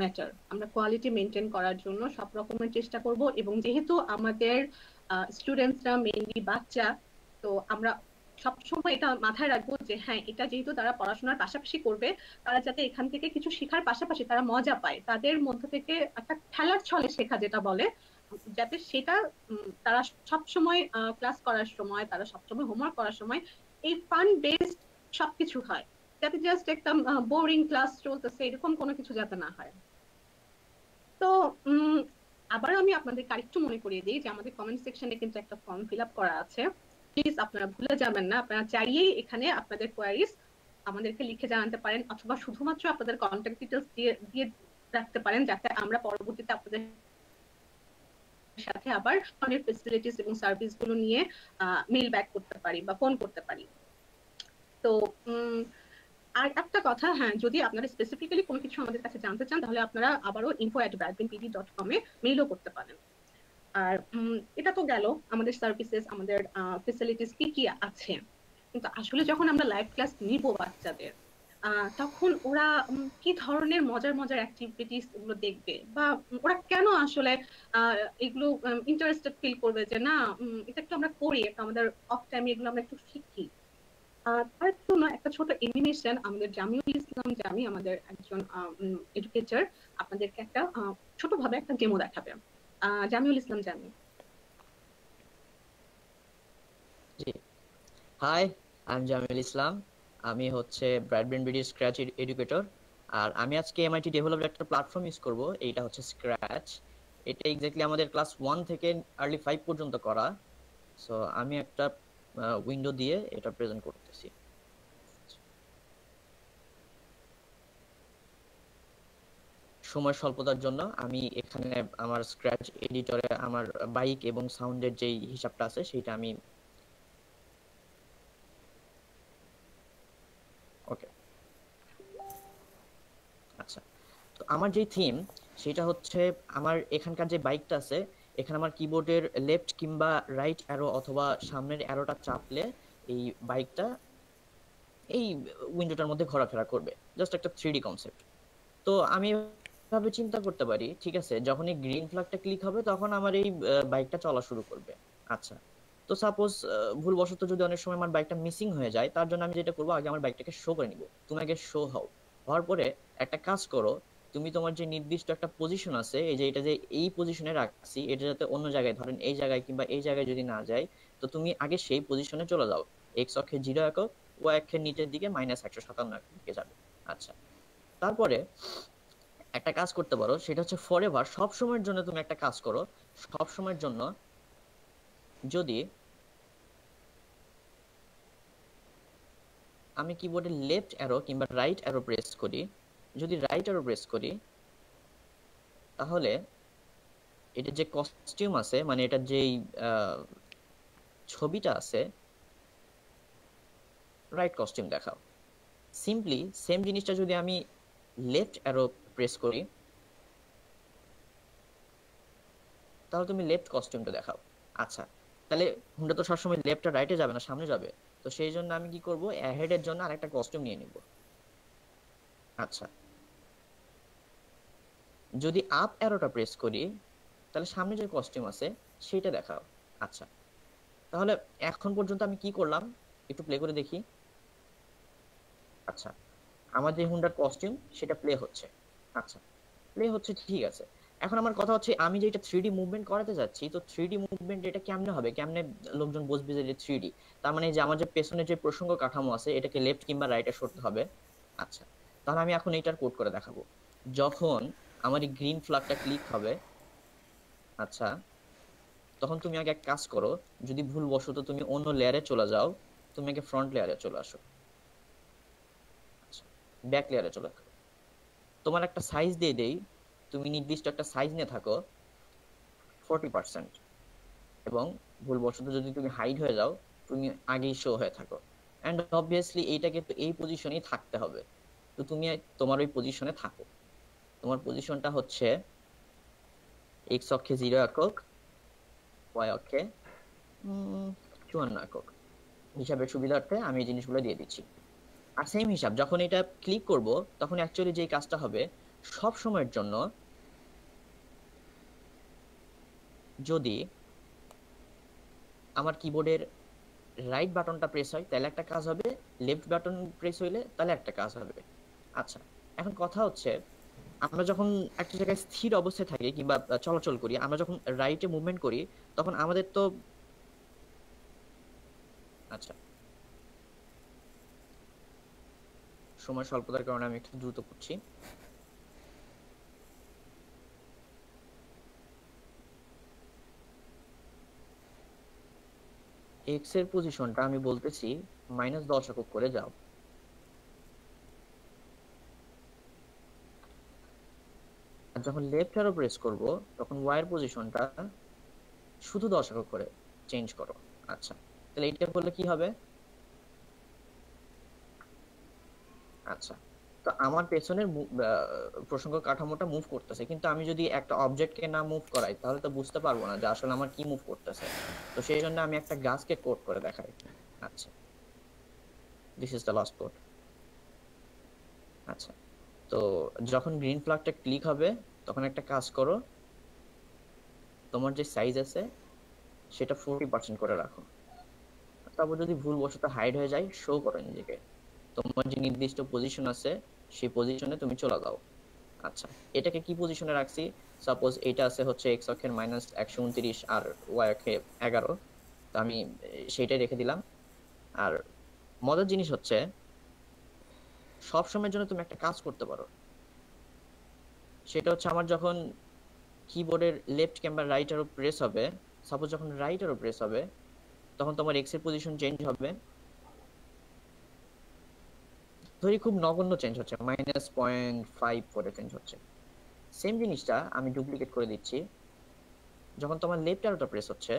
matter আমরা কোয়ালিটি মেনটেন করার জন্য সব রকমের চেষ্টা করব এবং যেহেতু আমাদের স্টুডেন্টসরা মেইনলি বাচ্চা তো আমরা সবসময় এটা মাথায় রাখবো যে হ্যাঁ এটা যেহেতু তারা পড়াশোনার পাশাপাশি করবে তারা যাতে এখান থেকে কিছু শেখার পাশাপাশি তারা মজা পায় তাদের মধ্যে থেকে একটা খেলার ছলে শেখা যেটা বলে যাতে সেটা তারা সবসময় ক্লাস করার সময় তারা সবসময় হোমওয়ার্ক করার সময় এই ফান বেসড সবকিছু হয় যাতে জাস্ট একটা বোরিং ক্লাস চলতেছে এরকম কোনো কিছু যাতে না হয় তো আবার আমি আপনাদের আরেকটু মনে করিয়ে দিই যে আমাদের কমেন্ট সেকশনে কিন্তু একটা ফর্ম ফিল আপ করা আছে প্লিজ আপনারা ভুলে যাবেন না আপনারা চাইলেই এখানে আপনাদের কোয়ারিজ আমাদেরকে লিখে জানাতে পারেন অথবা শুধুমাত্র আপনাদের কন্ট্যাক্ট ডিটেলস দিয়ে দিয়ে রাখতে পারেন যাতে আমরা পরবর্তীতে আপনাদের সাথে আবার ফোনের ফেসিলিটিস এবং সার্ভিস গুলো নিয়ে মেল ব্যাক করতে পারি বা ফোন করতে পারি তো আর একটা কথা হ্যাঁ যদি আপনারা স্পেসিফিক্যালি কোনো কিছু আমাদের কাছে জানতে চান তাহলে আপনারা আবারও ইনফো অ্যাট ব্র্যাডবিনপিডি ডট কমে মেলও করতে পারেন আর এটা তো গেল আমাদের সার্ভিসেস আমাদের ফেসিলিটিস কি কি আছে কিন্তু আসলে যখন আমরা লাইভ ক্লাস নিব বাচ্চাদের তখন ওরা কি ধরনের মজার মজার অ্যাক্টিভিটিস গুলো দেখবে বা ওরা কেন আসলে এগুলো ইন্টারেস্টেড ফিল করবে যে না এটা একটু আমরা করি একটা আমাদের অফ টাইম এগুলো আমরা একটু শিখি তার জন্য একটা ছোট এনিমেশন আমাদের জামিউল ইসলাম জামি আমাদের একজন এডুকেটর আপনাদেরকে একটা একটা ডেমো দেখাবে জামিউল ইসলাম জামি হাই জামিউল ইসলাম আমি হচ্ছে ব্র্যাডবেন বিডি স্ক্র্যাচ এডুকেটর আর আমি আজকে এমআইটি ডেভেলপড একটা প্ল্যাটফর্ম ইউজ করব এইটা হচ্ছে স্ক্র্যাচ এটা এক্স্যাক্টলি আমাদের ক্লাস ওয়ান থেকে আর্লি ফাইভ পর্যন্ত করা সো আমি একটা উইন্ডো দিয়ে এটা প্রেজেন্ট করতেছি সময় স্বল্পতার জন্য আমি এখানে আমার স্ক্র্যাচ এডিটরে আমার বাইক এবং সাউন্ডের যেই হিসাবটা আছে সেটা আমি আমার যে থিম সেটা হচ্ছে আমার এখানকার যে বাইকটা আছে এখানে আমার কিবোর্ডের লেফট কিংবা রাইট অ্যারো অথবা সামনের অ্যারোটা চাপলে এই বাইকটা এই উইন্ডোটার মধ্যে ঘোরাফেরা করবে জাস্ট একটা থ্রি কনসেপ্ট তো আমি ভাবে চিন্তা করতে পারি ঠিক আছে যখন এই গ্রিন ফ্ল্যাগটা ক্লিক হবে তখন আমার এই বাইকটা চলা শুরু করবে আচ্ছা তো সাপোজ ভুলবশত যদি অনেক সময় আমার বাইকটা মিসিং হয়ে যায় তার জন্য আমি যেটা করবো আগে আমার বাইকটাকে শো করে নিব তুমি আগে শো হও হওয়ার পরে একটা কাজ করো তুমি তোমার যে নির্দিষ্ট একটা পজিশন আছে এই যে এটা যে এই পজিশনে রাখছি এটা যাতে অন্য জায়গায় ধরেন এই জায়গায় কিংবা এই জায়গায় যদি না যায় তো তুমি আগে সেই পজিশনে চলে যাও এক্স অক্ষে জিরো একক ও অক্ষের নিচের দিকে মাইনাস একশো সাতান্ন দিকে যাবে আচ্ছা তারপরে একটা কাজ করতে পারো সেটা হচ্ছে ফর এভার সবসময়ের জন্য তুমি একটা কাজ করো সবসময়ের জন্য যদি আমি কিবোর্ডে লেফট অ্যারো কিংবা রাইট অ্যারো প্রেস করি যদি রাইট আরো প্রেস করি তাহলে এটা যে কস্টিউম আছে মানে এটা যে ছবিটা আছে রাইট কস্টিউম দেখাও সিম্পলি সেম জিনিসটা যদি আমি লেফট অ্যারো প্রেস করি তাহলে তুমি লেফট কস্টিউমটা দেখাও আচ্ছা তাহলে হুন্ডা তো সবসময় লেফট আর রাইটে যাবে না সামনে যাবে তো সেই জন্য আমি কি করবো অ্যাহেডের জন্য আরেকটা কস্টিউম নিয়ে নিব আচ্ছা যদি আপ অ্যারোটা প্রেস করি তাহলে সামনে যে কস্টিউম আছে সেটা দেখাও আচ্ছা তাহলে এখন পর্যন্ত আমি কি করলাম একটু প্লে করে দেখি আচ্ছা আমার যে হুন্ডার কস্টিউম সেটা প্লে হচ্ছে আচ্ছা প্লে হচ্ছে ঠিক আছে এখন আমার কথা হচ্ছে আমি যে এটা থ্রি মুভমেন্ট করাতে যাচ্ছি তো থ্রি মুভমেন্ট এটা কেমনে হবে কেমনে লোকজন বসবে যে থ্রি থ্রি তার মানে যে আমার যে পেছনে যে প্রসঙ্গ কাঠামো আছে এটাকে লেফট কিংবা রাইটে সরতে হবে আচ্ছা তাহলে আমি এখন এটার কোড করে দেখাবো যখন আমার এই গ্রিন ফ্ল্যাগটা ক্লিক হবে আচ্ছা তখন তুমি আগে এক কাজ করো যদি ভুলবশত তুমি অন্য লেয়ারে চলে যাও তুমি আগে ফ্রন্ট লেয়ারে চলে আসো ব্যাক আচ্ছা, লেয়ারে চলে আসো তোমার একটা সাইজ দিয়ে দেই তুমি নির্দিষ্ট একটা সাইজ নিয়ে থাকো ফোরটি পার্সেন্ট এবং ভুলবশত যদি তুমি হাইড হয়ে যাও তুমি আগেই শো হয়ে থাকো অ্যান্ড অবভিয়াসলি এইটাকে তো এই পজিশনেই থাকতে হবে তো তুমি তোমার ওই পজিশনে থাকো তোমার পজিশনটা হচ্ছে এক্স অক্ষে জিরো একক ওয়াই অক্ষে চুয়ান্ন একক হিসাবের সুবিধার্থে আমি এই জিনিসগুলো দিয়ে দিচ্ছি আর সেম হিসাব যখন এটা ক্লিক করব তখন অ্যাকচুয়ালি যে কাজটা হবে সব সময়ের জন্য যদি আমার কিবোর্ডের রাইট বাটনটা প্রেস হয় তাহলে একটা কাজ হবে লেফট বাটন প্রেস হইলে তাহলে একটা কাজ হবে আচ্ছা এখন কথা হচ্ছে আমরা যখন একটা জায়গায় স্থির অবস্থায় থাকি কিংবা চলাচল করি আমরা যখন রাইটে মুভমেন্ট করি তখন আমাদের তো আচ্ছা সময় স্বল্পতার কারণে আমি একটু দ্রুত করছি এক্স এর পজিশনটা আমি বলতেছি মাইনাস দশ একক করে যাও আর যখন লেফট অ্যারো প্রেস করব তখন ওয়াইয়ের পজিশনটা শুধু দশ একক করে চেঞ্জ করো আচ্ছা তাহলে এইটা করলে কি হবে আচ্ছা তো আমার পেছনের প্রসঙ্গ কাঠামোটা মুভ করতেছে কিন্তু আমি যদি একটা অবজেক্টকে না মুভ করাই তাহলে তো বুঝতে পারবো না যে আসলে আমার কি মুভ করতেছে তো সেই জন্য আমি একটা গাছকে কোট করে দেখাই আচ্ছা this is the last code আচ্ছা তো যখন গ্রিন ফ্ল্যাগটা ক্লিক হবে তখন একটা কাজ করো তোমার যে সাইজ আছে সেটা ফোরটি পার্সেন্ট করে রাখো তারপর যদি ভুলবশত হাইড হয়ে যায় শো করো নিজেকে তোমার যে নির্দিষ্ট পজিশন আছে সেই পজিশনে তুমি চলে যাও আচ্ছা এটাকে কি পজিশনে রাখছি সাপোজ এটা আছে হচ্ছে এক্স অক্ষের মাইনাস একশো উনত্রিশ আর ওয়াই অক্ষে এগারো তো আমি সেইটাই রেখে দিলাম আর মজার জিনিস হচ্ছে সব সময়ের জন্য তুমি একটা কাজ করতে পারো সেটা হচ্ছে আমার যখন কিবোর্ডের লেফট কিংবা রাইট আরও প্রেস হবে সাপোজ যখন রাইট আরও প্রেস হবে তখন তোমার এক্সের পজিশন চেঞ্জ হবে ধরি খুব নগণ্য চেঞ্জ হচ্ছে মাইনাস পয়েন্ট ফাইভ করে চেঞ্জ হচ্ছে সেম জিনিসটা আমি ডুপ্লিকেট করে দিচ্ছি যখন তোমার লেফট আরোটা প্রেস হচ্ছে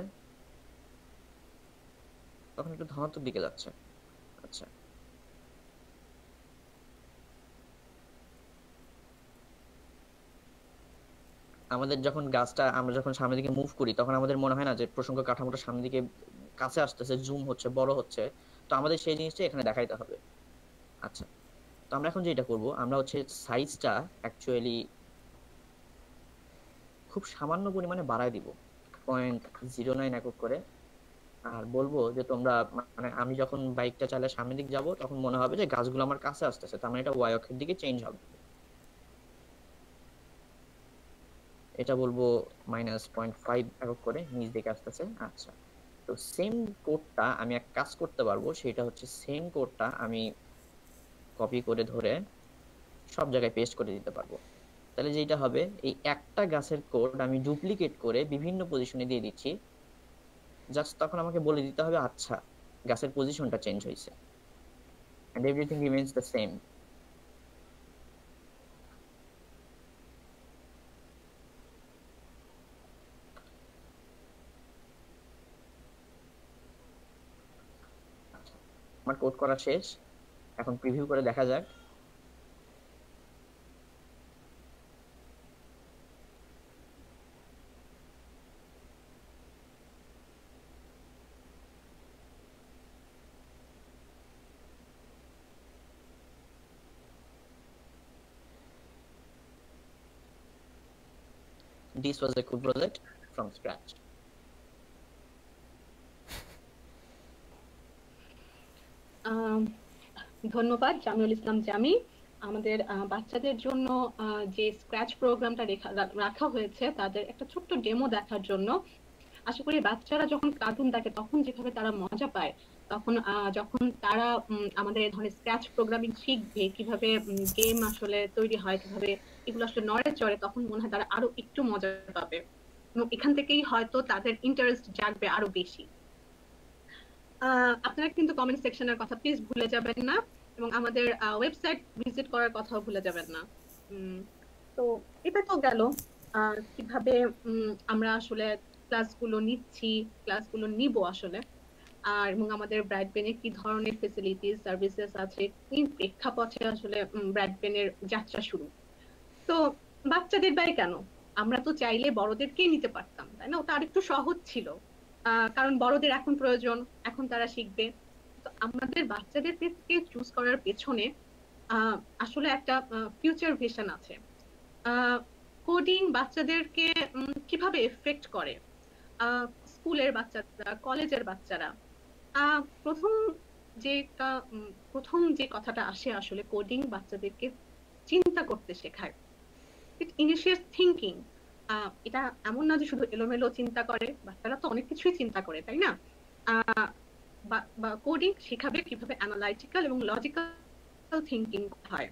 তখন একটু ধনাত্মক দিকে যাচ্ছে আচ্ছা আমাদের যখন গাছটা আমরা যখন সামনের দিকে মুভ করি তখন আমাদের মনে হয় না যে প্রসঙ্গ কাঠামোটা সামনের দিকে কাছে আসতেছে জুম হচ্ছে বড় হচ্ছে তো আমাদের সেই জিনিসটা এখানে দেখাইতে হবে আচ্ছা তো আমরা এখন যেটা করব আমরা হচ্ছে সাইজটা অ্যাকচুয়ালি খুব সামান্য পরিমাণে বাড়ায় দিব পয়েন্ট জিরো নাইন একক করে আর বলবো যে তোমরা মানে আমি যখন বাইকটা চালায় সামনের দিক যাব তখন মনে হবে যে গাছগুলো আমার কাছে আসতেছে তার মানে এটা ওয়াই অক্ষের দিকে চেঞ্জ হবে এটা বলবো মাইনাস পয়েন্ট ফাইভ একক করে নিচ দিকে আসতেছে আচ্ছা তো সেম কোডটা আমি এক কাজ করতে পারবো সেটা হচ্ছে সেম কোডটা আমি কপি করে ধরে সব জায়গায় পেস্ট করে দিতে পারবো তাহলে যেটা হবে এই একটা গাছের কোড আমি ডুপ্লিকেট করে বিভিন্ন পজিশনে দিয়ে দিচ্ছি জাস্ট তখন আমাকে বলে দিতে হবে আচ্ছা গাছের পজিশনটা চেঞ্জ হয়েছে and everything remains the same code করা শেষ এখন প্রিভিউ করে দেখা যাক This was a cool project from scratch. ধন্যবাদ জামিউল ইসলাম জামি আমাদের বাচ্চাদের জন্য যে স্ক্র্যাচ প্রোগ্রামটা রাখা হয়েছে তাদের একটা ছোট্ট ডেমো দেখার জন্য আশা করি বাচ্চারা যখন কার্টুন দেখে তখন যেভাবে তারা মজা পায় তখন যখন তারা আমাদের এই ধরনের স্ক্র্যাচ প্রোগ্রামিং শিখবে কিভাবে গেম আসলে তৈরি হয় কিভাবে এগুলো আসলে নড়ে চড়ে তখন মনে হয় তারা আরো একটু মজা পাবে এবং এখান থেকেই হয়তো তাদের ইন্টারেস্ট জাগবে আরো বেশি আপনারা কিন্তু কমেন্ট সেকশনের কথা প্লিজ ভুলে যাবেন না এবং আমাদের ওয়েবসাইট ভিজিট করার কথাও ভুলে যাবেন না তো এটা তো গেল কিভাবে আমরা আসলে ক্লাসগুলো নিচ্ছি ক্লাসগুলো নিব আসলে আর এবং আমাদের ব্রাইটবেনে কি ধরনের ফেসিলিটিস সার্ভিসেস আছে কি প্রেক্ষাপথে আসলে ব্রাইটবেনের যাত্রা শুরু তো বাচ্চাদের ব্যয় কেন আমরা তো চাইলে বড়দেরকেই নিতে পারতাম তাই না ওটা আরেকটু সহজ ছিল কারণ বড়দের এখন প্রয়োজন এখন তারা শিখবে তো আমাদের বাচ্চাদেরকে চুজ করার পেছনে আসলে একটা ফিউচার ভিশন আছে কোডিং বাচ্চাদেরকে কিভাবে এফেক্ট করে স্কুলের বাচ্চারা কলেজের বাচ্চারা প্রথম যে প্রথম যে কথাটা আসে আসলে কোডিং বাচ্চাদেরকে চিন্তা করতে শেখায় ইট ইনিশিয়েট থিঙ্কিং এটা এমন না যে শুধু এলোমেলো চিন্তা করে বাচ্চারা তো অনেক কিছুই চিন্তা করে তাই না বা কোডিং শেখাবে কিভাবে অ্যানালাইটিক্যাল এবং লজিক্যাল থিঙ্কিং হয়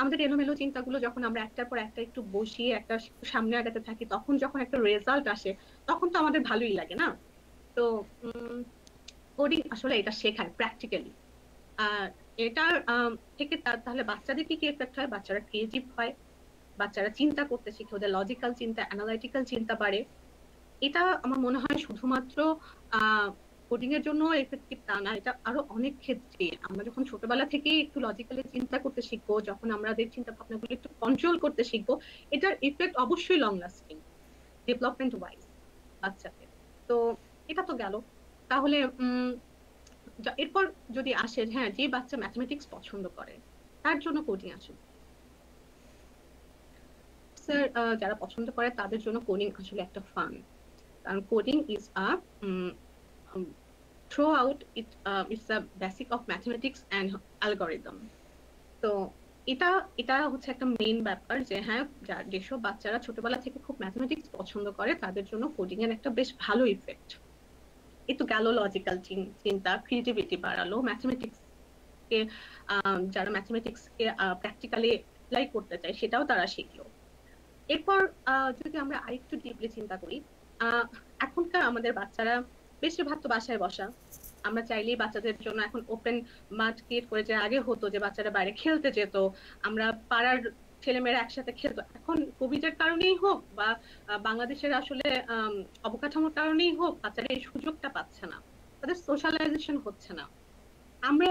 আমাদের এলোমেলো চিন্তাগুলো যখন আমরা একটার পর একটা একটু বসিয়ে একটা সামনে আগাতে থাকি তখন যখন একটা রেজাল্ট আসে তখন তো আমাদের ভালোই লাগে না তো কোডিং আসলে এটা শেখায় প্র্যাকটিক্যালি আর এটার থেকে তাহলে বাচ্চাদের কি কি এফেক্ট হয় বাচ্চারা ক্রিয়েটিভ হয় বাচ্চারা চিন্তা করতে শিখে ওদের লজিক্যাল চিন্তা অ্যানালাইটিক্যাল চিন্তা বাড়ে এটা আমার মনে হয় শুধুমাত্র কোডিং এর জন্য এফেক্টিভ তা না এটা আরো অনেক ক্ষেত্রে আমরা যখন ছোটবেলা থেকেই একটু লজিক্যালি চিন্তা করতে শিখবো যখন আমাদের চিন্তা ভাবনাগুলো একটু কন্ট্রোল করতে শিখবো এটার ইফেক্ট অবশ্যই লং লাস্টিং ডেভেলপমেন্ট ওয়াইজ বাচ্চাকে তো এটা তো গেল তাহলে এরপর যদি আসে হ্যাঁ যে বাচ্চা ম্যাথমেটিক্স পছন্দ করে তার জন্য কোডিং আসুন এর যারা পছন্দ করে তাদের জন্য কোডিং আসলে একটা ফান কারণ coding is a throughout it it's a basic of mathematics and algorithm তো এটা এটা হচ্ছে একটা মেইন ব্যাপার যে হ্যাঁ যেসব বাচ্চারা ছোটবেলা থেকে খুব ম্যাথমেটিক্স পছন্দ করে তাদের জন্য কোডিং এর একটা বেশ ভালো ইফেক্ট একটু গেল লজিক্যাল চিন্তা ক্রিয়েটিভিটি বাড়ালো ম্যাথমেটিক্স কে যারা ম্যাথমেটিক্স কে প্র্যাকটিক্যালি অ্যাপ্লাই করতে চায় সেটাও তারা শিখলো এরপর যদি আমরা আরেকটু ডিপলি চিন্তা করি এখনকার আমাদের বাচ্চারা বেশিরভাগ তো বাসায় বসা আমরা চাইলেই বাচ্চাদের জন্য এখন ওপেন মাঠ ক্রিয়েট করে যে আগে হতো যে বাচ্চারা বাইরে খেলতে যেত আমরা পাড়ার ছেলেমেয়েরা একসাথে খেলতো এখন কোভিড এর কারণেই হোক বা বাংলাদেশের আসলে অবকাঠামোর কারণেই হোক বাচ্চারা এই সুযোগটা পাচ্ছে না তাদের সোশ্যালাইজেশন হচ্ছে না আমরা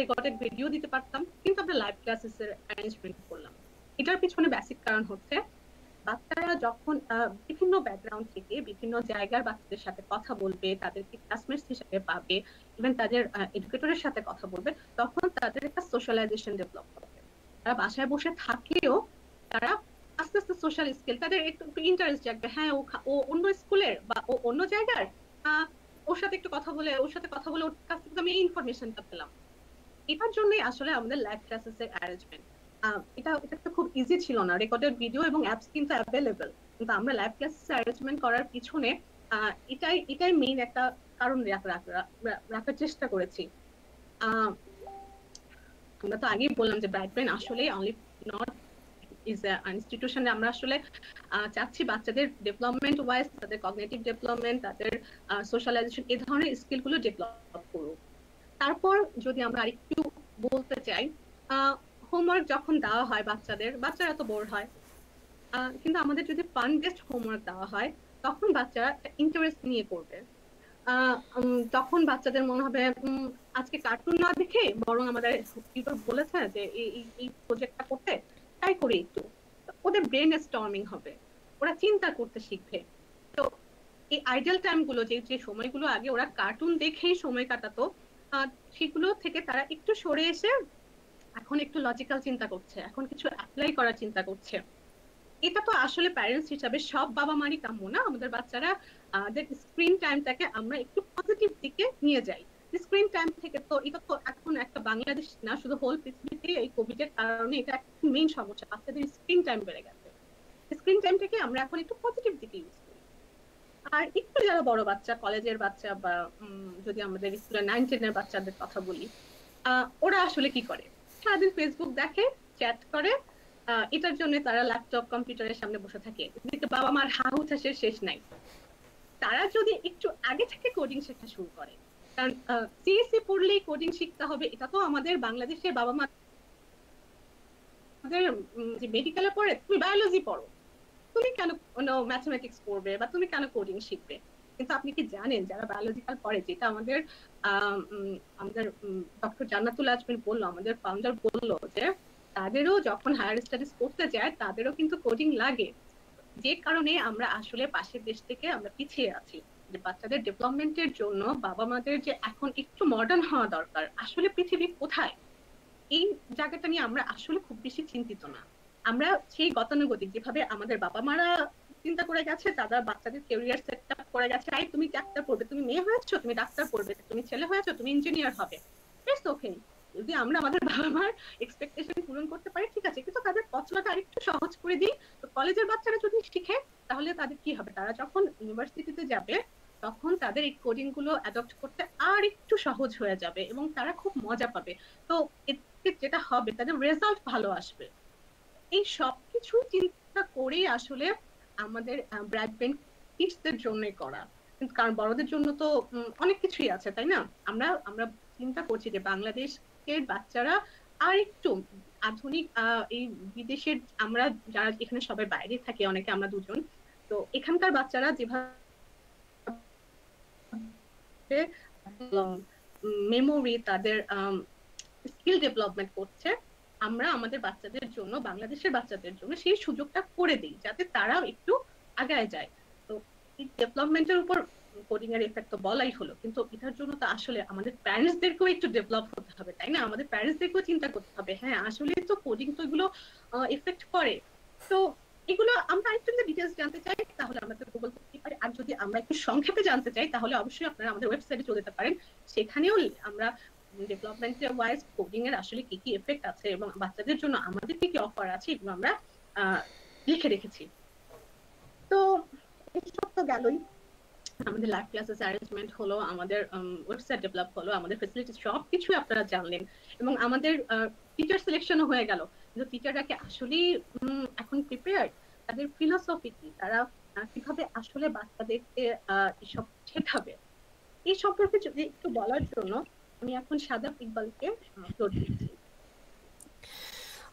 রেকর্ডেড ভিডিও দিতে পারতাম কিন্তু আমরা লাইভ ক্লাসেস এর অ্যারেঞ্জমেন্ট করলাম এটার পিছনে বেসিক কারণ হচ্ছে বাচ্চারা যখন বিভিন্ন ব্যাকগ্রাউন্ড থেকে বিভিন্ন জায়গার বাচ্চাদের সাথে কথা বলবে তাদেরকে ক্লাসমেটস হিসাবে পাবে ইভেন তাদের এডুকেটরের সাথে কথা বলবে তখন তাদের একটা সোশ্যালাইজেশন ডেভেলপ করবে তারা বাসায় বসে থাকলেও তারা আস্তে আস্তে সোশ্যাল স্কিল তাদের একটু ইন্টারেস্ট জাগবে হ্যাঁ ও অন্য স্কুলের বা ও অন্য জায়গার ওর সাথে একটু কথা বলে ওর সাথে কথা বলে ওর কাছ থেকে আমি ইনফরমেশনটা পেলাম এটার জন্যই আসলে আমাদের লাইফ ক্লাসেস এর অ্যারেঞ্জমেন্ট এটা এটা খুব ইজি ছিল না রেকর্ডেড ভিডিও এবং অ্যাপস কিন্তু অ্যাভেলেবেল কিন্তু আমরা লাইভ ক্লাস অ্যারেঞ্জমেন্ট করার পিছনে এটাই এটাই মেইন একটা কারণ রাখার চেষ্টা করেছি আমরা তো আগেই বললাম যে ব্রাইট ব্রেন আসলে অনলি নট ইজ ইনস্টিটিউশনে আমরা আসলে চাচ্ছি বাচ্চাদের ডেভেলপমেন্ট ওয়াইজ তাদের কগনেটিভ ডেভেলপমেন্ট তাদের সোশ্যালাইজেশন এ ধরনের স্কিলগুলো ডেভেলপ করুক তারপর যদি আমরা আরেকটু বলতে চাই হোমওয়ার্ক যখন দেওয়া হয় বাচ্চাদের বাচ্চারা তো বোর হয় কিন্তু আমাদের যদি ফান বেস্ট হোমওয়ার্ক দেওয়া হয় তখন বাচ্চারা ইন্টারেস্ট নিয়ে করবে তখন বাচ্চাদের মনে হবে আজকে কার্টুন না দেখে বরং আমাদের ইউটিউব বলেছে যে এই প্রজেক্টটা করতে তাই করি একটু ওদের ব্রেন স্টর্মিং হবে ওরা চিন্তা করতে শিখবে তো এই আইডিয়াল টাইমগুলো যে যে সময়গুলো আগে ওরা কার্টুন দেখেই সময় কাটাতো সেগুলো থেকে তারা একটু সরে এসে এখন একটু লজিক্যাল চিন্তা করছে এখন কিছু অ্যাপ্লাই করার চিন্তা করছে এটা তো আসলে প্যারেন্টস হিসাবে সব বাবা মারই কাম্য না আমাদের বাচ্চারা স্ক্রিন টাইমটাকে আমরা একটু পজিটিভ দিকে নিয়ে যাই স্ক্রিন টাইম থেকে তো এটা তো এখন একটা বাংলাদেশ না শুধু হোল পৃথিবীতে এই কোভিড এর কারণে এটা একটা মেইন সমস্যা বাচ্চাদের স্ক্রিন টাইম বেড়ে গেছে স্ক্রিন টাইমটাকে আমরা এখন একটু পজিটিভ দিকে ইউজ করি আর একটু যারা বড় বাচ্চা কলেজের বাচ্চা বা যদি আমাদের স্কুলের নাইন টেনের বাচ্চাদের কথা বলি ওরা আসলে কি করে সারাদিন ফেসবুক দেখে চ্যাট করে এটার জন্য তারা ল্যাপটপ কম্পিউটারের সামনে বসে থাকে এদিকে বাবা মার হা ঠাসের শেষ নাই তারা যদি একটু আগে থেকে কোডিং শেখা শুরু করে কারণ সিএসসি পড়লেই কোডিং শিখতে হবে এটা তো আমাদের বাংলাদেশের বাবা মা আমাদের যে মেডিকেলে পড়ে তুমি বায়োলজি পড়ো তুমি কেন ম্যাথমেটিক্স পড়বে বা তুমি কেন কোডিং শিখবে কিন্তু আপনি কি জানেন যারা বায়োলজিক্যাল পড়ে যেটা আমাদের আমাদের ডক্টর জান্নাতুল আজমিন বললো আমাদের ফাউন্ডার বললো যে তাদেরও যখন হায়ার স্টাডিজ করতে যায় তাদেরও কিন্তু কোডিং লাগে যে কারণে আমরা আসলে পাশের দেশ থেকে আমরা পিছিয়ে আছি যে বাচ্চাদের ডেভেলপমেন্টের জন্য বাবা মাদের যে এখন একটু মডার্ন হওয়া দরকার আসলে পৃথিবী কোথায় এই জায়গাটা নিয়ে আমরা আসলে খুব বেশি চিন্তিত না আমরা সেই গতানুগতিক যেভাবে আমাদের বাবা মারা চিন্তা করে গেছে তাদের বাচ্চাদের কেরিয়ার সেট আপ করে গেছে আই তুমি ডাক্তার পড়বে তুমি মেয়ে হয়েছো তুমি ডাক্তার পড়বে তুমি ছেলে হয়েছো তুমি ইঞ্জিনিয়ার হবে ইটস ওকে যদি আমরা আমাদের বাবা মার এক্সপেকটেশন পূরণ করতে পারি ঠিক আছে কিন্তু তাদের পছন্দটা আরেকটু সহজ করে দিই তো কলেজের বাচ্চারা যদি শিখে তাহলে তাদের কি হবে তারা যখন ইউনিভার্সিটিতে যাবে তখন তাদের এই কোডিং গুলো অ্যাডপ্ট করতে আর একটু সহজ হয়ে যাবে এবং তারা খুব মজা পাবে তো এতে যেটা হবে তাদের রেজাল্ট ভালো আসবে এই সবকিছু চিন্তা করেই আসলে আমাদের ব্রাইডবেন কিসদের জন্য করা কারণ বড়দের জন্য তো অনেক কিছুই আছে তাই না আমরা আমরা চিন্তা করছি যে বাংলাদেশের বাচ্চারা আর একটু আধুনিক এই বিদেশের আমরা যারা এখানে সবাই বাইরে থাকি অনেকে আমরা দুজন তো এখানকার বাচ্চারা যেভাবে মেমোরি তাদের স্কিল ডেভেলপমেন্ট করছে আমরা আমাদের বাচ্চাদের জন্য বাংলাদেশের বাচ্চাদের জন্য সেই সুযোগটা করে দিই যাতে তারা একটু আগায় যায় তো ডেভেলপমেন্টের উপর কোডিং এর এফেক্ট তো বলাই হলো কিন্তু এটার জন্য তো আসলে আমাদের প্যারেন্টসদেরকেও একটু ডেভেলপ করতে হবে তাই না আমাদের প্যারেন্টসদেরকেও চিন্তা করতে হবে হ্যাঁ আসলে তো কোডিং তো এগুলো এফেক্ট করে তো এগুলো আমরা একটু ডিটেলস জানতে চাই তাহলে আমাদের গুগল করতে পারি আর যদি আমরা একটু সংক্ষেপে জানতে চাই তাহলে অবশ্যই আপনারা আমাদের ওয়েবসাইটে চলে যেতে পারেন সেখানেও আমরা ডেভেলপমেন্টের ওয়াইজ কোডিং এর আসলে কি কি এফেক্ট আছে এবং বাচ্চাদের জন্য আমাদের কি কি অফার আছে এগুলো আমরা লিখে রেখেছি তো এইসব তো গেলই আমাদের লাইভ ক্লাসেস অ্যারেঞ্জমেন্ট হলো আমাদের ওয়েবসাইট ডেভেলপ হলো আমাদের ফেসিলিটি সব কিছু আপনারা জানলেন এবং আমাদের টিচার সিলেকশনও হয়ে গেল যে টিচাররা কি আসলেই এখন প্রিপেয়ার্ড তাদের ফিলোসফি কি তারা কিভাবে আসলে বাচ্চাদেরকে এসব শেখাবে এই সম্পর্কে যদি একটু বলার জন্য আমি এখন সাদাব ইকবালকে ফ্লোর দিচ্ছি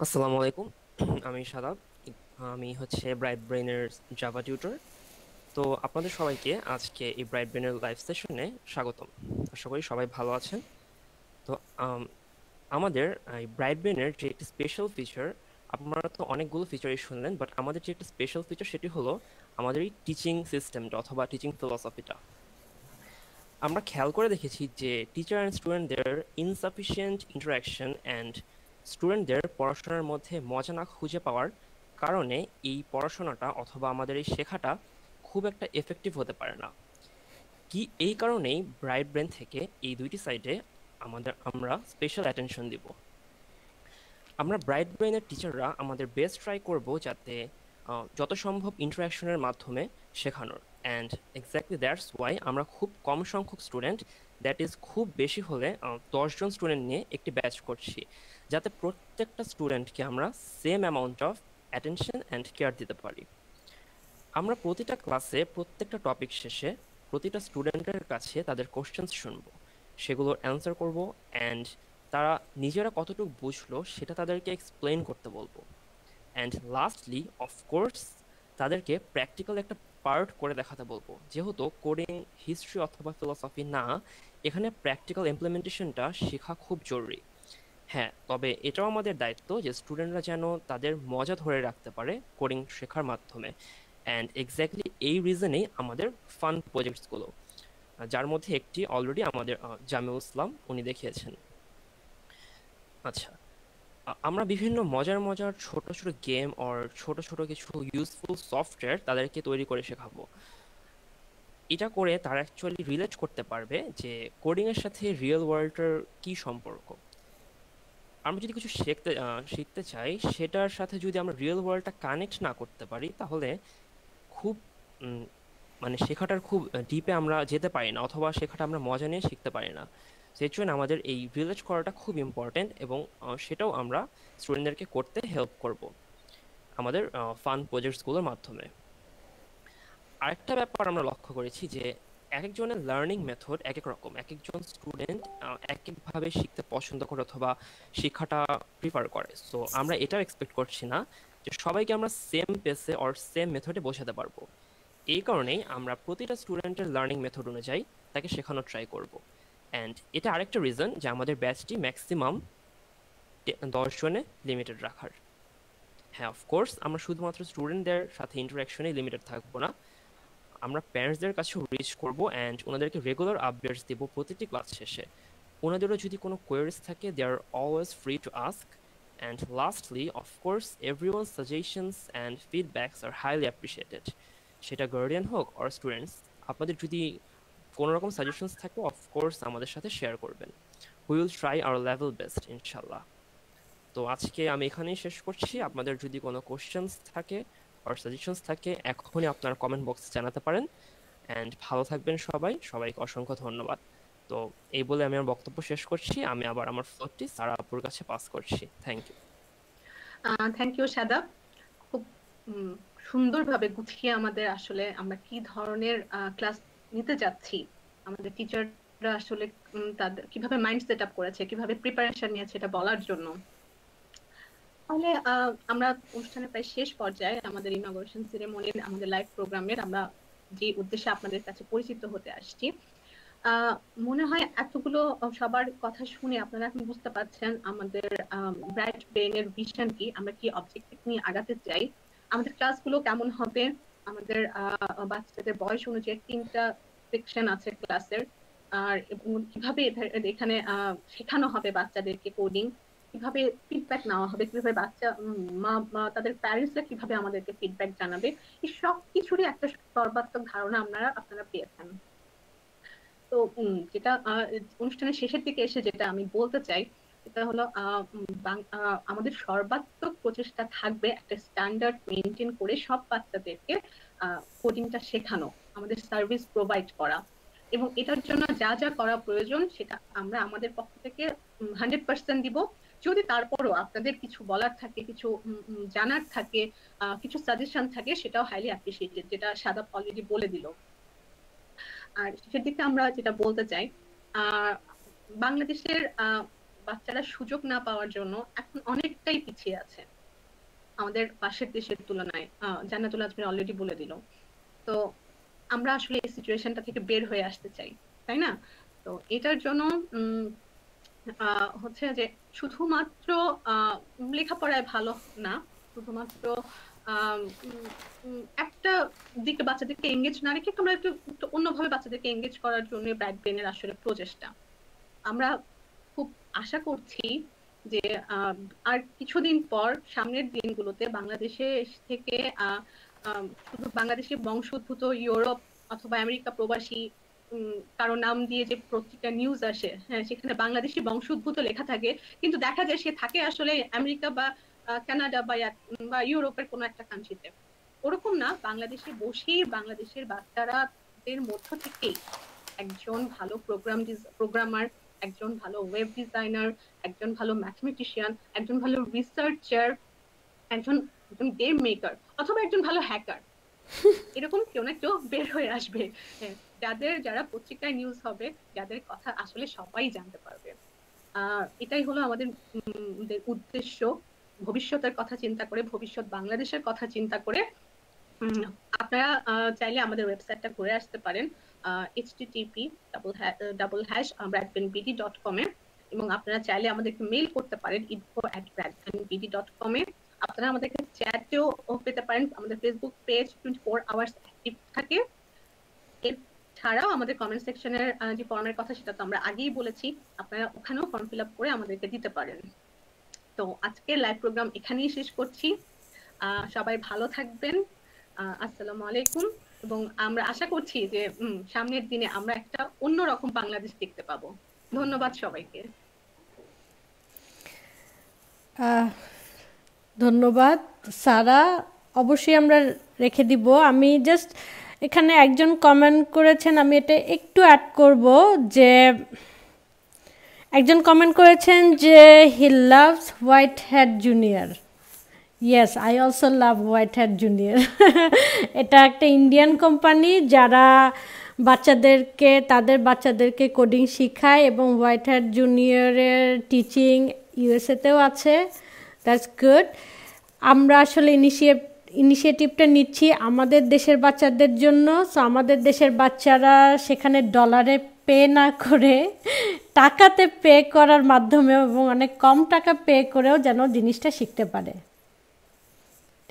আসসালামু আলাইকুম আমি সাদাব আমি হচ্ছে ব্রাইট ব্রেনের জাভা টিউটর তো আপনাদের সবাইকে আজকে এই ব্রাইট ব্রেনের লাইভ সেশনে স্বাগতম আশা করি সবাই ভালো আছেন তো আমাদের এই ব্রাইট ব্রেনের যে একটি স্পেশাল ফিচার আপনারা তো অনেকগুলো ফিচারই শুনলেন বাট আমাদের যে একটা স্পেশাল ফিচার সেটি হলো আমাদের এই টিচিং সিস্টেমটা অথবা টিচিং ফিলসফিটা আমরা খেয়াল করে দেখেছি যে টিচার অ্যান্ড স্টুডেন্টদের ইনসাফিসিয়েন্ট ইন্টারাকশন অ্যান্ড স্টুডেন্টদের পড়াশোনার মধ্যে মজা না খুঁজে পাওয়ার কারণে এই পড়াশোনাটা অথবা আমাদের এই শেখাটা খুব একটা এফেক্টিভ হতে পারে না কি এই কারণেই ব্রাইট ব্রেন থেকে এই দুইটি সাইডে আমাদের আমরা স্পেশাল অ্যাটেনশন দিব আমরা ব্রাইট ব্রেনের টিচাররা আমাদের বেস্ট ট্রাই করব যাতে যত সম্ভব ইন্টারাকশনের মাধ্যমে শেখানোর অ্যান্ড এক্স্যাক্টলি দ্যাটস ওয়াই আমরা খুব কম সংখ্যক স্টুডেন্ট দ্যাট ইজ খুব বেশি হলে দশজন স্টুডেন্ট নিয়ে একটি ব্যাচ করছি যাতে প্রত্যেকটা স্টুডেন্টকে আমরা same amount of attention and care দিতে পারি আমরা প্রতিটা ক্লাসে প্রত্যেকটা টপিক শেষে প্রতিটা স্টুডেন্টের কাছে তাদের কোশ্চেন্স শুনব সেগুলোর অ্যান্সার করব অ্যান্ড তারা নিজেরা কতটুকু বুঝলো সেটা তাদেরকে এক্সপ্লেন করতে বলবো অ্যান্ড লাস্টলি অফকোর্স তাদেরকে প্র্যাকটিক্যাল একটা পার্ট করে দেখাতে বলবো যেহেতু কোডিং হিস্ট্রি অথবা ফিলোসফি না এখানে প্র্যাকটিক্যাল ইমপ্লিমেন্টেশনটা শেখা খুব জরুরি হ্যাঁ তবে এটাও আমাদের দায়িত্ব যে স্টুডেন্টরা যেন তাদের মজা ধরে রাখতে পারে কোডিং শেখার মাধ্যমে অ্যান্ড এক্স্যাক্টলি এই রিজনেই আমাদের ফান প্রজেক্টসগুলো যার মধ্যে একটি অলরেডি আমাদের জামিউল ইসলাম উনি দেখিয়েছেন আচ্ছা আমরা বিভিন্ন মজার মজার ছোট ছোট গেম অর ছোট ছোট কিছু ইউজফুল সফটওয়্যার তাদেরকে তৈরি করে শেখাবো এটা করে তারা অ্যাকচুয়ালি রিলেট করতে পারবে যে কোডিংয়ের সাথে রিয়েল ওয়ার্ল্ডটার কী সম্পর্ক আমরা যদি কিছু শিখতে শিখতে চাই সেটার সাথে যদি আমরা রিয়েল ওয়ার্ল্ডটা কানেক্ট না করতে পারি তাহলে খুব মানে শেখাটার খুব ডিপে আমরা যেতে পারি না অথবা শেখাটা আমরা মজা নিয়ে শিখতে পারি না সেই আমাদের এই ভিলেজ করাটা খুব ইম্পর্টেন্ট এবং সেটাও আমরা স্টুডেন্টদেরকে করতে হেল্প করব আমাদের ফান প্রজেক্টসগুলোর মাধ্যমে আরেকটা ব্যাপার আমরা লক্ষ্য করেছি যে এক একজনের লার্নিং মেথড এক এক রকম এক একজন স্টুডেন্ট এক একভাবে শিখতে পছন্দ করে অথবা শিক্ষাটা প্রিফার করে সো আমরা এটাও এক্সপেক্ট করছি না যে সবাইকে আমরা সেম পেসে অর সেম মেথডে বোঝাতে পারবো এই কারণেই আমরা প্রতিটা স্টুডেন্টের লার্নিং মেথড অনুযায়ী তাকে শেখানোর ট্রাই করবো অ্যান্ড এটা আরেকটা রিজন যে আমাদের ব্যাচটি ম্যাক্সিমাম দর্শনে লিমিটেড রাখার হ্যাঁ অফকোর্স আমরা শুধুমাত্র স্টুডেন্টদের সাথে ইন্টারাকশনে লিমিটেড থাকবো না আমরা প্যারেন্টসদের কাছেও রিচ করব অ্যান্ড ওনাদেরকে রেগুলার আপডেটস দেবো প্রতিটি ক্লাস শেষে ওনাদেরও যদি কোনো কোয়ারিস থাকে they are always free to ask and lastly of course every one suggestions and feedbacks are highly appreciated সেটা গার্ডিয়ান হোক আর স্টুডেন্টস আপনাদের যদি কোনো রকম সাজেশনস থাকে অফকোর্স আমাদের সাথে শেয়ার করবেন we will try our level best ইনশাল্লাহ তো আজকে আমি এখানেই শেষ করছি আপনাদের যদি কোনো কোশ্চেন্স থাকে আর সাজেশনস থাকে এখনই আপনার কমেন্ট বক্সে জানাতে পারেন অ্যান্ড ভালো থাকবেন সবাই সবাইকে অসংখ্য ধন্যবাদ তো এই বলে আমি আমার বক্তব্য শেষ করছি আমি আবার আমার ফ্লোরটি সারা আপুর কাছে পাস করছি thank you thank you Sadab খুব সুন্দরভাবে গুছিয়ে আমাদের আসলে আমরা কি ধরনের ক্লাস নিতে চাচ্ছি আমাদের টিচাররা আসলে তাদের কিভাবে মাইন্ড সেট আপ করেছে কিভাবে প্রিপারেশন নিয়েছে এটা বলার জন্য তাহলে আমরা অনুষ্ঠানের প্রায় শেষ পর্যায়ে আমাদের ইনগরেশন সেরেমনির আমাদের লাইভ প্রোগ্রামের আমরা যে উদ্দেশ্যে আপনাদের কাছে পরিচিত হতে আসছি মনে হয় এতগুলো সবার কথা শুনে আপনারা এখন বুঝতে পারছেন আমাদের ব্রাইট ব্রেনের ভিশন কি আমরা কি অবজেক্টিভ নিয়ে আগাতে চাই আমাদের ক্লাসগুলো কেমন হবে আমাদের বাচ্চাদের বয়স অনুযায়ী তিনটা সেকশন আছে ক্লাসের আর কিভাবে এখানে শেখানো হবে বাচ্চাদেরকে কোডিং কিভাবে ফিডব্যাক নেওয়া হবে কিভাবে বাচ্চা মা তাদের প্যারেন্টসরা কিভাবে আমাদেরকে ফিডব্যাক জানাবে এই সব কিছুরই একটা সর্বাত্মক ধারণা আপনারা আপনারা পেয়েছেন তো যেটা অনুষ্ঠানের শেষের দিকে এসে যেটা আমি বলতে চাই সেটা হলো আমাদের সর্বাত্মক প্রচেষ্টা থাকবে একটা স্ট্যান্ডার্ড মেনটেন করে সব বাচ্চাদেরকে কোডিংটা শেখানো আমাদের সার্ভিস প্রোভাইড করা এবং এটার জন্য যা যা করা প্রয়োজন সেটা আমরা আমাদের পক্ষ থেকে হান্ড্রেড পার্সেন্ট দিব যদি তারপরও আপনাদের কিছু বলার থাকে কিছু জানার থাকে কিছু সাজেশন থাকে সেটাও হাইলি অ্যাপ্রিসিয়েটেড যেটা সাদা অলরেডি বলে দিল আর সেদিকে আমরা যেটা বলতে চাই বাংলাদেশের বাচ্চারা সুযোগ না পাওয়ার জন্য এখন অনেকটাই পিছিয়ে আছে আমাদের পাশের দেশের তুলনায় জান্নাতুল আজমির অলরেডি বলে দিল তো আমরা আসলে এই সিচুয়েশনটা থেকে বের হয়ে আসতে চাই তাই না তো এটার জন্য হচ্ছে যে শুধুমাত্র লেখাপড়ায় ভালো না শুধুমাত্র একটা দিকে বাচ্চাদেরকে এঙ্গেজ না রেখে আমরা একটু অন্যভাবে বাচ্চাদেরকে এঙ্গেজ করার জন্য ব্রাইট ব্রেনের আসলে প্রচেষ্টা আমরা আশা করছি যে আর কিছুদিন পর সামনের দিনগুলোতে বাংলাদেশে থেকে শুধু বাংলাদেশের বংশোদ্ভূত ইউরোপ অথবা আমেরিকা প্রবাসী কারো নাম দিয়ে যে পত্রিকা নিউজ আসে হ্যাঁ সেখানে বাংলাদেশি বংশোদ্ভূত লেখা থাকে কিন্তু দেখা যায় সে থাকে আসলে আমেরিকা বা কানাডা বা ইউরোপের কোনো একটা কান্ট্রিতে ওরকম না বাংলাদেশে বসেই বাংলাদেশের বাচ্চারা মধ্য থেকেই একজন ভালো প্রোগ্রাম প্রোগ্রামার একজন ভালো ওয়েব ডিজাইনার একজন ভালো ম্যাথমেটিশিয়ান একজন ভালো রিসার্চার একজন একজন গেম মেকার অথবা একজন ভালো হ্যাকার এরকম কেউ না কেউ বের হয়ে আসবে হ্যাঁ, যাদের যারা পত্রিকায় নিউজ হবে যাদের কথা আসলে সবাই জানতে পারবে এটাই হলো আমাদের উদ্দেশ্য ভবিষ্যতের কথা চিন্তা করে ভবিষ্যৎ বাংলাদেশের কথা চিন্তা করে আপনারা চাইলে আমাদের ওয়েবসাইটটা ঘুরে আসতে পারেন এইচটিটিপি ডাবল ডাবল এবং আপনারা চাইলে আমাদেরকে করতে পারেন আপনারা আমাদেরকে চ্যাটেও পেতে পারেন আমাদের ফেসবুক পেজ আওয়ার্স অ্যাক্টিভ থাকে ছাড়াও আমাদের কমেন্ট সেকশনের যে ফর্মের কথা সেটা তো আমরা আগেই বলেছি আপনারা ওখানেও ফর্ম ফিল আপ করে আমাদেরকে দিতে পারেন তো আজকের লাইভ প্রোগ্রাম এখানেই শেষ করছি সবাই ভালো থাকবেন আসসালামু আলাইকুম এবং আমরা আশা করছি যে সামনের দিনে আমরা একটা অন্যরকম বাংলাদেশ দেখতে পাবো ধন্যবাদ সবাইকে ধন্যবাদ সারা অবশ্যই আমরা রেখে দিব আমি জাস্ট এখানে একজন কমেন্ট করেছেন আমি এটা একটু অ্যাড করব যে একজন কমেন্ট করেছেন যে he loves White Hat Junior yes I also love White Hat Junior এটা একটা ইন্ডিয়ান কোম্পানি যারা বাচ্চাদেরকে তাদের বাচ্চাদেরকে কোডিং শেখায় এবং হোয়াইট হ্যাট জুনিয়রের টিচিং ইউএসএতেও আছে দ্যাটস গুড আমরা আসলে ইনিশিয়ে ইনিশিয়েটিভটা নিচ্ছি আমাদের দেশের বাচ্চাদের জন্য সো আমাদের দেশের বাচ্চারা সেখানে ডলারে পে না করে টাকাতে পে করার মাধ্যমেও এবং অনেক কম টাকা পে করেও যেন জিনিসটা শিখতে পারে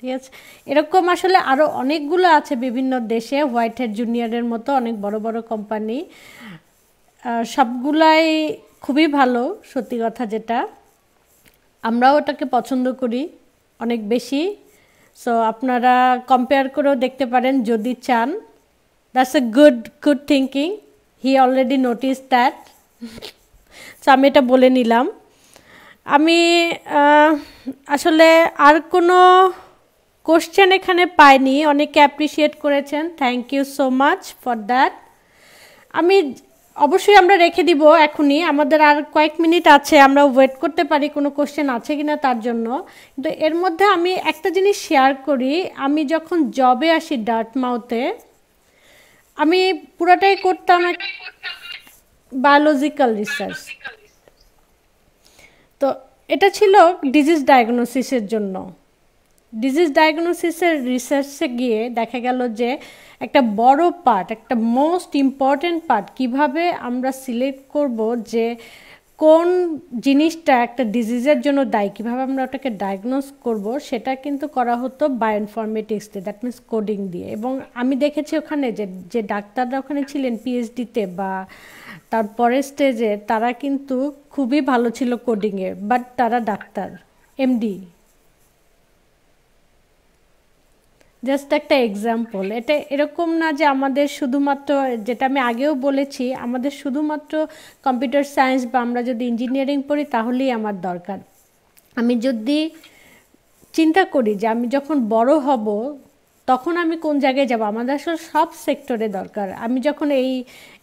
ঠিক আছে এরকম আসলে আরও অনেকগুলো আছে বিভিন্ন দেশে হোয়াইট হেড জুনিয়রের মতো অনেক বড় বড় কোম্পানি সবগুলাই খুবই ভালো সত্যি কথা যেটা আমরাও ওটাকে পছন্দ করি অনেক বেশি সো আপনারা কম্পেয়ার করেও দেখতে পারেন যদি চান that's a good good thinking he already notice that so আমি এটা বলে নিলাম আমি আসলে আর কোনো কোশ্চেন এখানে পাইনি অনেকে অ্যাপ্রিসিয়েট করেছেন thank you so much for that আমি অবশ্যই আমরা রেখে দিব এখনই আমাদের আর কয়েক মিনিট আছে আমরা ওয়েট করতে পারি কোনো কোশ্চেন আছে কিনা তার জন্য কিন্তু এর মধ্যে আমি একটা জিনিস শেয়ার করি আমি যখন জবে আসি ডার্ট মাউতে আমি পুরাটাই করতাম বায়োলজিক্যাল রিসার্চ তো এটা ছিল ডিজিজ ডায়াগনোসিসের জন্য ডিজিজ ডায়াগনোসিসের রিসার্চে গিয়ে দেখা গেল যে একটা বড় পার্ট একটা মোস্ট ইম্পর্ট্যান্ট পার্ট কিভাবে আমরা সিলেক্ট করব যে কোন জিনিসটা একটা ডিজিজের জন্য দায়ী কীভাবে আমরা ওটাকে ডায়াগনোস করব সেটা কিন্তু করা হতো বায়োইনফরমেটিক্স দিয়ে দ্যাট মিনস কোডিং দিয়ে এবং আমি দেখেছি ওখানে যে যে ডাক্তাররা ওখানে ছিলেন পিএইচডিতে বা তারপরের স্টেজে তারা কিন্তু খুবই ভালো ছিল কোডিংয়ে বাট তারা ডাক্তার এমডি জাস্ট একটা এক্সাম্পল এটা এরকম না যে আমাদের শুধুমাত্র যেটা আমি আগেও বলেছি আমাদের শুধুমাত্র কম্পিউটার সায়েন্স বা আমরা যদি ইঞ্জিনিয়ারিং পড়ি তাহলেই আমার দরকার আমি যদি চিন্তা করি যে আমি যখন বড় হব তখন আমি কোন জায়গায় যাব আমাদের আসলে সব সেক্টরে দরকার আমি যখন এই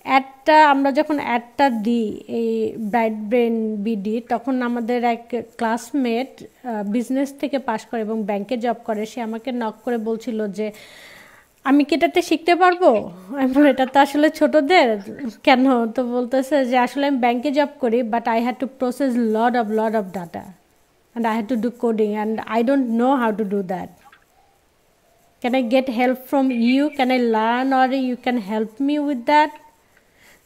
অ্যাডটা আমরা যখন অ্যাডটা দিই এই ব্রাইট ব্রেন বিডি তখন আমাদের এক ক্লাসমেট বিজনেস থেকে পাশ করে এবং ব্যাংকে জব করে সে আমাকে নক করে বলছিল যে আমি কি এটাতে শিখতে পারবো এটা তো আসলে ছোটদের কেন তো বলতেছে যে আসলে আমি ব্যাংকে জব করি but I had to process lot of lot of data and I had to do coding and I don't know how to do that Can I get help from you? Can I learn or you can help me with that?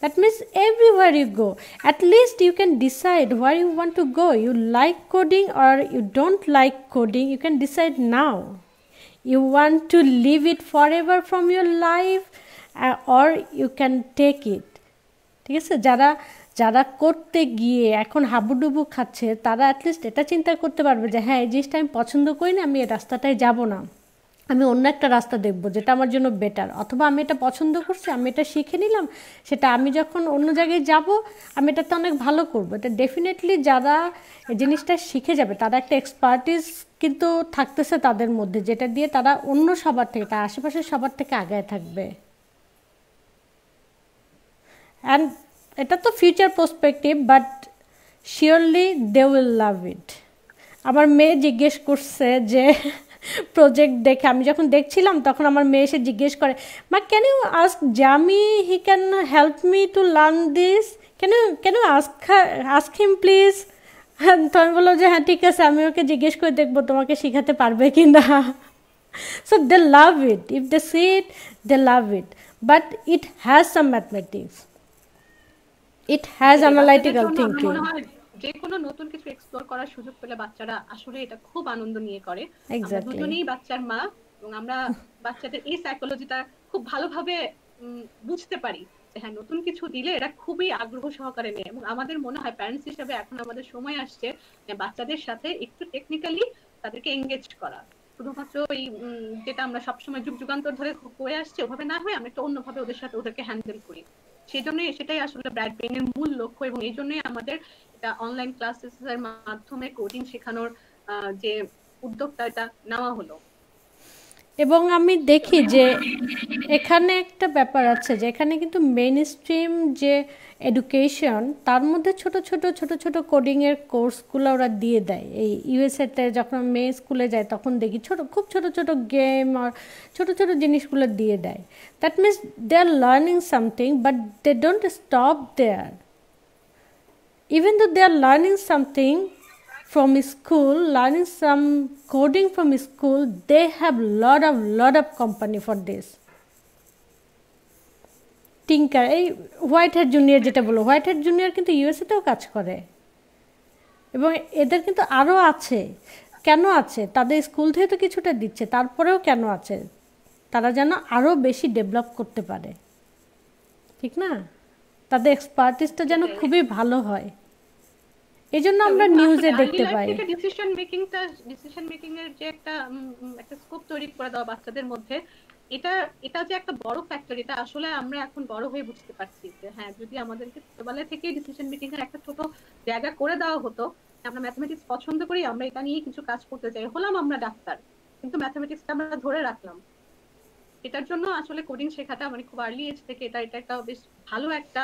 That means everywhere you go, at least you can decide where you want to go. You like coding or you don't like coding, you can decide now. You want to leave it forever from your life uh, or you can take it. ঠিক আছে যারা যারা করতে গিয়ে এখন হাবুডুবু খাচ্ছে তারা অ্যাটলিস্ট এটা চিন্তা করতে পারবে যে হ্যাঁ এই জিনিসটা আমি পছন্দ করি না আমি এই রাস্তাটায় যাব না আমি অন্য একটা রাস্তা দেখব যেটা আমার জন্য বেটার অথবা আমি এটা পছন্দ করছি আমি এটা শিখে নিলাম সেটা আমি যখন অন্য জায়গায় যাব আমি এটাতে অনেক ভালো করবো এটা ডেফিনেটলি যারা জিনিসটা শিখে যাবে তারা একটা এক্সপার্টিস কিন্তু থাকতেছে তাদের মধ্যে যেটা দিয়ে তারা অন্য সবার থেকে তার আশেপাশের সবার থেকে আগায় থাকবে অ্যান্ড এটা তো future prospective but surely they will love it আমার মেয়ে জিজ্ঞেস করছে যে প্রজেক্ট দেখে আমি যখন দেখছিলাম তখন আমার মেয়ে এসে জিজ্ঞেস করে বা can you ask Jami he can help me to learn this can you can you ask ask him please তো আমি বললো যে হ্যাঁ ঠিক আছে আমি ওকে জিজ্ঞেস করে দেখবো তোমাকে শেখাতে পারবে কি না so they love it if they see it they love it but it has some mathematics it has analytical thinking যে কোনো নতুন কিছু এক্সপ্লোর করার সুযোগ পেলে বাচ্চারা আসলে এটা খুব আনন্দ নিয়ে করে আমরা দুজনেই বাচ্চার মা এবং আমরা বাচ্চাদের এই সাইকোলজিটা খুব ভালোভাবে বুঝতে পারি হ্যাঁ নতুন কিছু দিলে এরা খুবই আগ্রহ সহকারে নেয় এবং আমাদের মনে হয় প্যারেন্টস হিসেবে এখন আমাদের সময় আসছে বাচ্চাদের সাথে একটু টেকনিক্যালি তাদেরকে এঙ্গেজ করা শুধুমাত্র এই যেটা আমরা সবসময় যুগ যুগান্তর ধরে করে আসছি ওভাবে না হয়ে আমরা একটা অন্যভাবে ওদের সাথে ওদেরকে হ্যান্ডেল করি সেই জন্যই সেটাই আসলে ব্র্যাড ব্রেনের মূল লক্ষ্য এবং এই জন্যই আমাদের এটা অনলাইন ক্লাসেস এর মাধ্যমে কোডিং শেখানোর যে উদ্যোগটা এটা নেওয়া হলো এবং আমি দেখি যে এখানে একটা ব্যাপার আছে যে এখানে কিন্তু মেন স্ট্রিম যে এডুকেশন তার মধ্যে ছোট ছোট ছোট ছোট কোডিংয়ের কোর্সগুলো ওরা দিয়ে দেয় এই ইউএসএতে যখন মেয়ে স্কুলে যায় তখন দেখি ছোট খুব ছোট ছোট গেম আর ছোট ছোট জিনিসগুলো দিয়ে দেয় that means they are learning something but they don't stop there even though they are learning something from school learning some coding from school they have lot of lot of company for this Tynker এই White head junior যেটা বলো white head junior কিন্তু ইউএসএতেও কাজ করে এবং এদের কিন্তু আরও আছে কেন আছে তাদের স্কুল থেকে তো কিছুটা দিচ্ছে তারপরেও কেন আছে তারা যেন আরও বেশি ডেভেলপ করতে পারে ঠিক না তাদের এক্সপার্টিসটা যেন খুবই ভালো হয় এজন্য আমরা নিউজে দেখতে পাই ডিসিশন টা ডিসিশন মেকিং এর যে একটা একটা স্কোপ তৈরি করে দাও বাচ্চাদের মধ্যে এটা এটা যে একটা বড় ফ্যাক্টর এটা আসলে আমরা এখন বড় হয়ে বুঝতে পারছি যে হ্যাঁ যদি আমাদেরকে ছোটবেলা থেকে ডিসিশন মেকিং এর একটা ছোট জায়গা করে দেওয়া হতো আমরা ম্যাথমেটিক্স পছন্দ করি আমরা এটা নিয়ে কিছু কাজ করতে চাই হলাম আমরা ডাক্তার কিন্তু ম্যাথমেটিক্সটা আমরা ধরে রাখলাম এটার জন্য আসলে কোডিং শেখাটা মানে খুব আর্লি এজ থেকে এটা এটা একটা বেশ ভালো একটা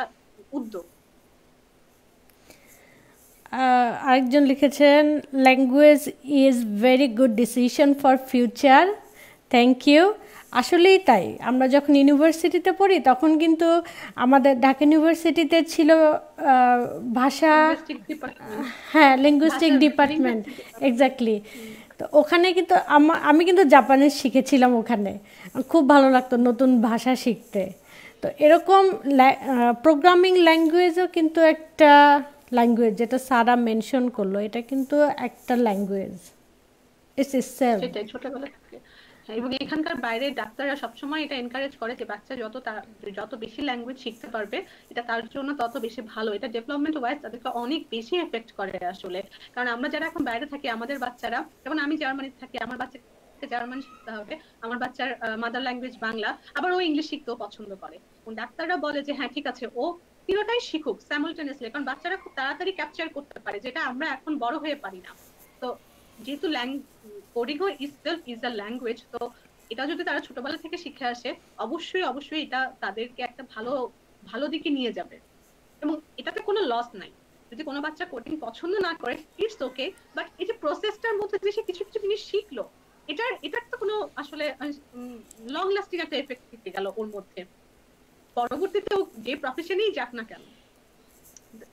উদ্যোগ আরেকজন লিখেছেন language is very good decision for future thank you আসলেই তাই আমরা যখন ইউনিভার্সিটিতে পড়ি তখন কিন্তু আমাদের ঢাকা ইউনিভার্সিটিতে ছিল ভাষা হ্যাঁ লিঙ্গুইস্টিক ডিপার্টমেন্ট এক্স্যাক্টলি তো ওখানে কিন্তু আমি কিন্তু জাপানিজ শিখেছিলাম ওখানে খুব ভালো লাগতো নতুন ভাষা শিখতে তো এরকম প্রোগ্রামিং ল্যাঙ্গুয়েজও কিন্তু একটা ল্যাঙ্গুয়েজ যেটা সারা মেনশন করলো এটা কিন্তু একটা ল্যাঙ্গুয়েজ ইটস ইস সেটাই এবং এখানকার বাইরে ডাক্তাররা সবসময় এটা এনকারেজ করে যে বাচ্চা যত যত বেশি ল্যাঙ্গুয়েজ শিখতে পারবে এটা তার জন্য তত বেশি ভালো এটা ডেভেলপমেন্ট ওয়াইজ তাদেরকে অনেক বেশি এফেক্ট করে আসলে কারণ আমরা যারা এখন বাইরে থাকি আমাদের বাচ্চারা যেমন আমি জার্মানিতে থাকি আমার বাচ্চা জার্মান শিখতে হবে আমার বাচ্চার মাদার ল্যাঙ্গুয়েজ বাংলা আবার ও ইংলিশ শিখতেও পছন্দ করে ডাক্তাররা বলে যে হ্যাঁ ঠিক আছে ও পুরোটাই শিখুক স্যামুলটেনিয়াসলি কারণ বাচ্চারা খুব তাড়াতাড়ি ক্যাপচার করতে পারে যেটা আমরা এখন বড় হয়ে পারি না তো যেহেতু কোডিংও ইটসেলফ ইজ আ ল্যাঙ্গুয়েজ তো এটা যদি তারা ছোটবেলা থেকে শিখে আসে অবশ্যই অবশ্যই এটা তাদেরকে একটা ভালো ভালো দিকে নিয়ে যাবে এবং এটাতে কোনো লস নাই যদি কোনো বাচ্চা কোডিং পছন্দ না করে ইটস ওকে বাট এই যে প্রসেসটার মধ্যে যে সে কিছু কিছু জিনিস শিখলো এটার এটার তো কোনো আসলে লং লাস্টিং একটা এফেক্ট থেকে গেল ওর মধ্যে পরবর্তীতে যে প্রফেশনেই যাক না কেন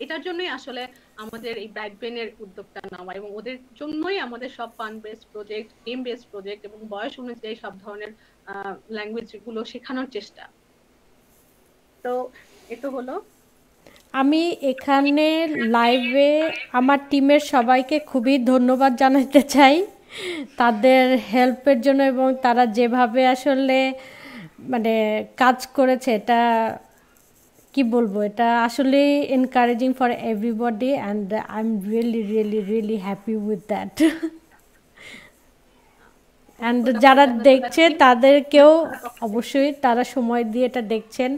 এটার জন্যই আসলে আমাদের এই ব্রাইটব্রেনের উদ্যোগটা নেওয়া এবং ওদের জন্যই আমাদের সব fun based project game based project এবং বয়স অনুযায়ী সব ধরনের ল্যাঙ্গুয়েজগুলো শেখানোর চেষ্টা তো এ তো হলো আমি এখানে লাইভে আমার টিমের সবাইকে খুবই ধন্যবাদ জানাতে চাই তাদের হেল্পের জন্য এবং তারা যেভাবে আসলে মানে কাজ করেছে এটা কি বলবো এটা আসলে encouraging for everybody and I am really really really happy with that and যারা দেখছে তাদেরকেও অবশ্যই তারা সময় দিয়ে এটা দেখছেন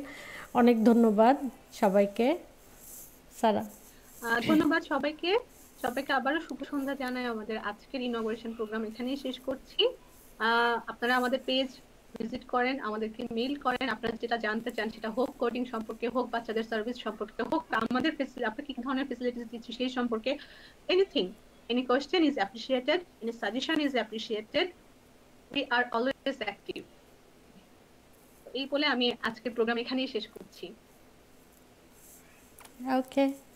অনেক ধন্যবাদ সবাইকে সারা ধন্যবাদ সবাইকে সবাইকে আবারও শুভ সন্ধ্যা জানাই আমাদের আজকের ইনগরেশন প্রোগ্রাম এখানেই শেষ করছি আপনারা আমাদের পেজ ভিজিট করেন আমাদেরকে মেইল করেন আপনারা যেটা জানতে চান সেটা হোক কোডিং সম্পর্কে হোক বাচ্চাদের সার্ভিস সম্পর্কে হোক আমাদের আপনার কি ধরনের ফেসিলিটিস দিচ্ছি সেই সম্পর্কে anything any question is appreciated any suggestion is appreciated we are always active এই বলে আমি আজকের প্রোগ্রাম এখানেই শেষ করছি ওকে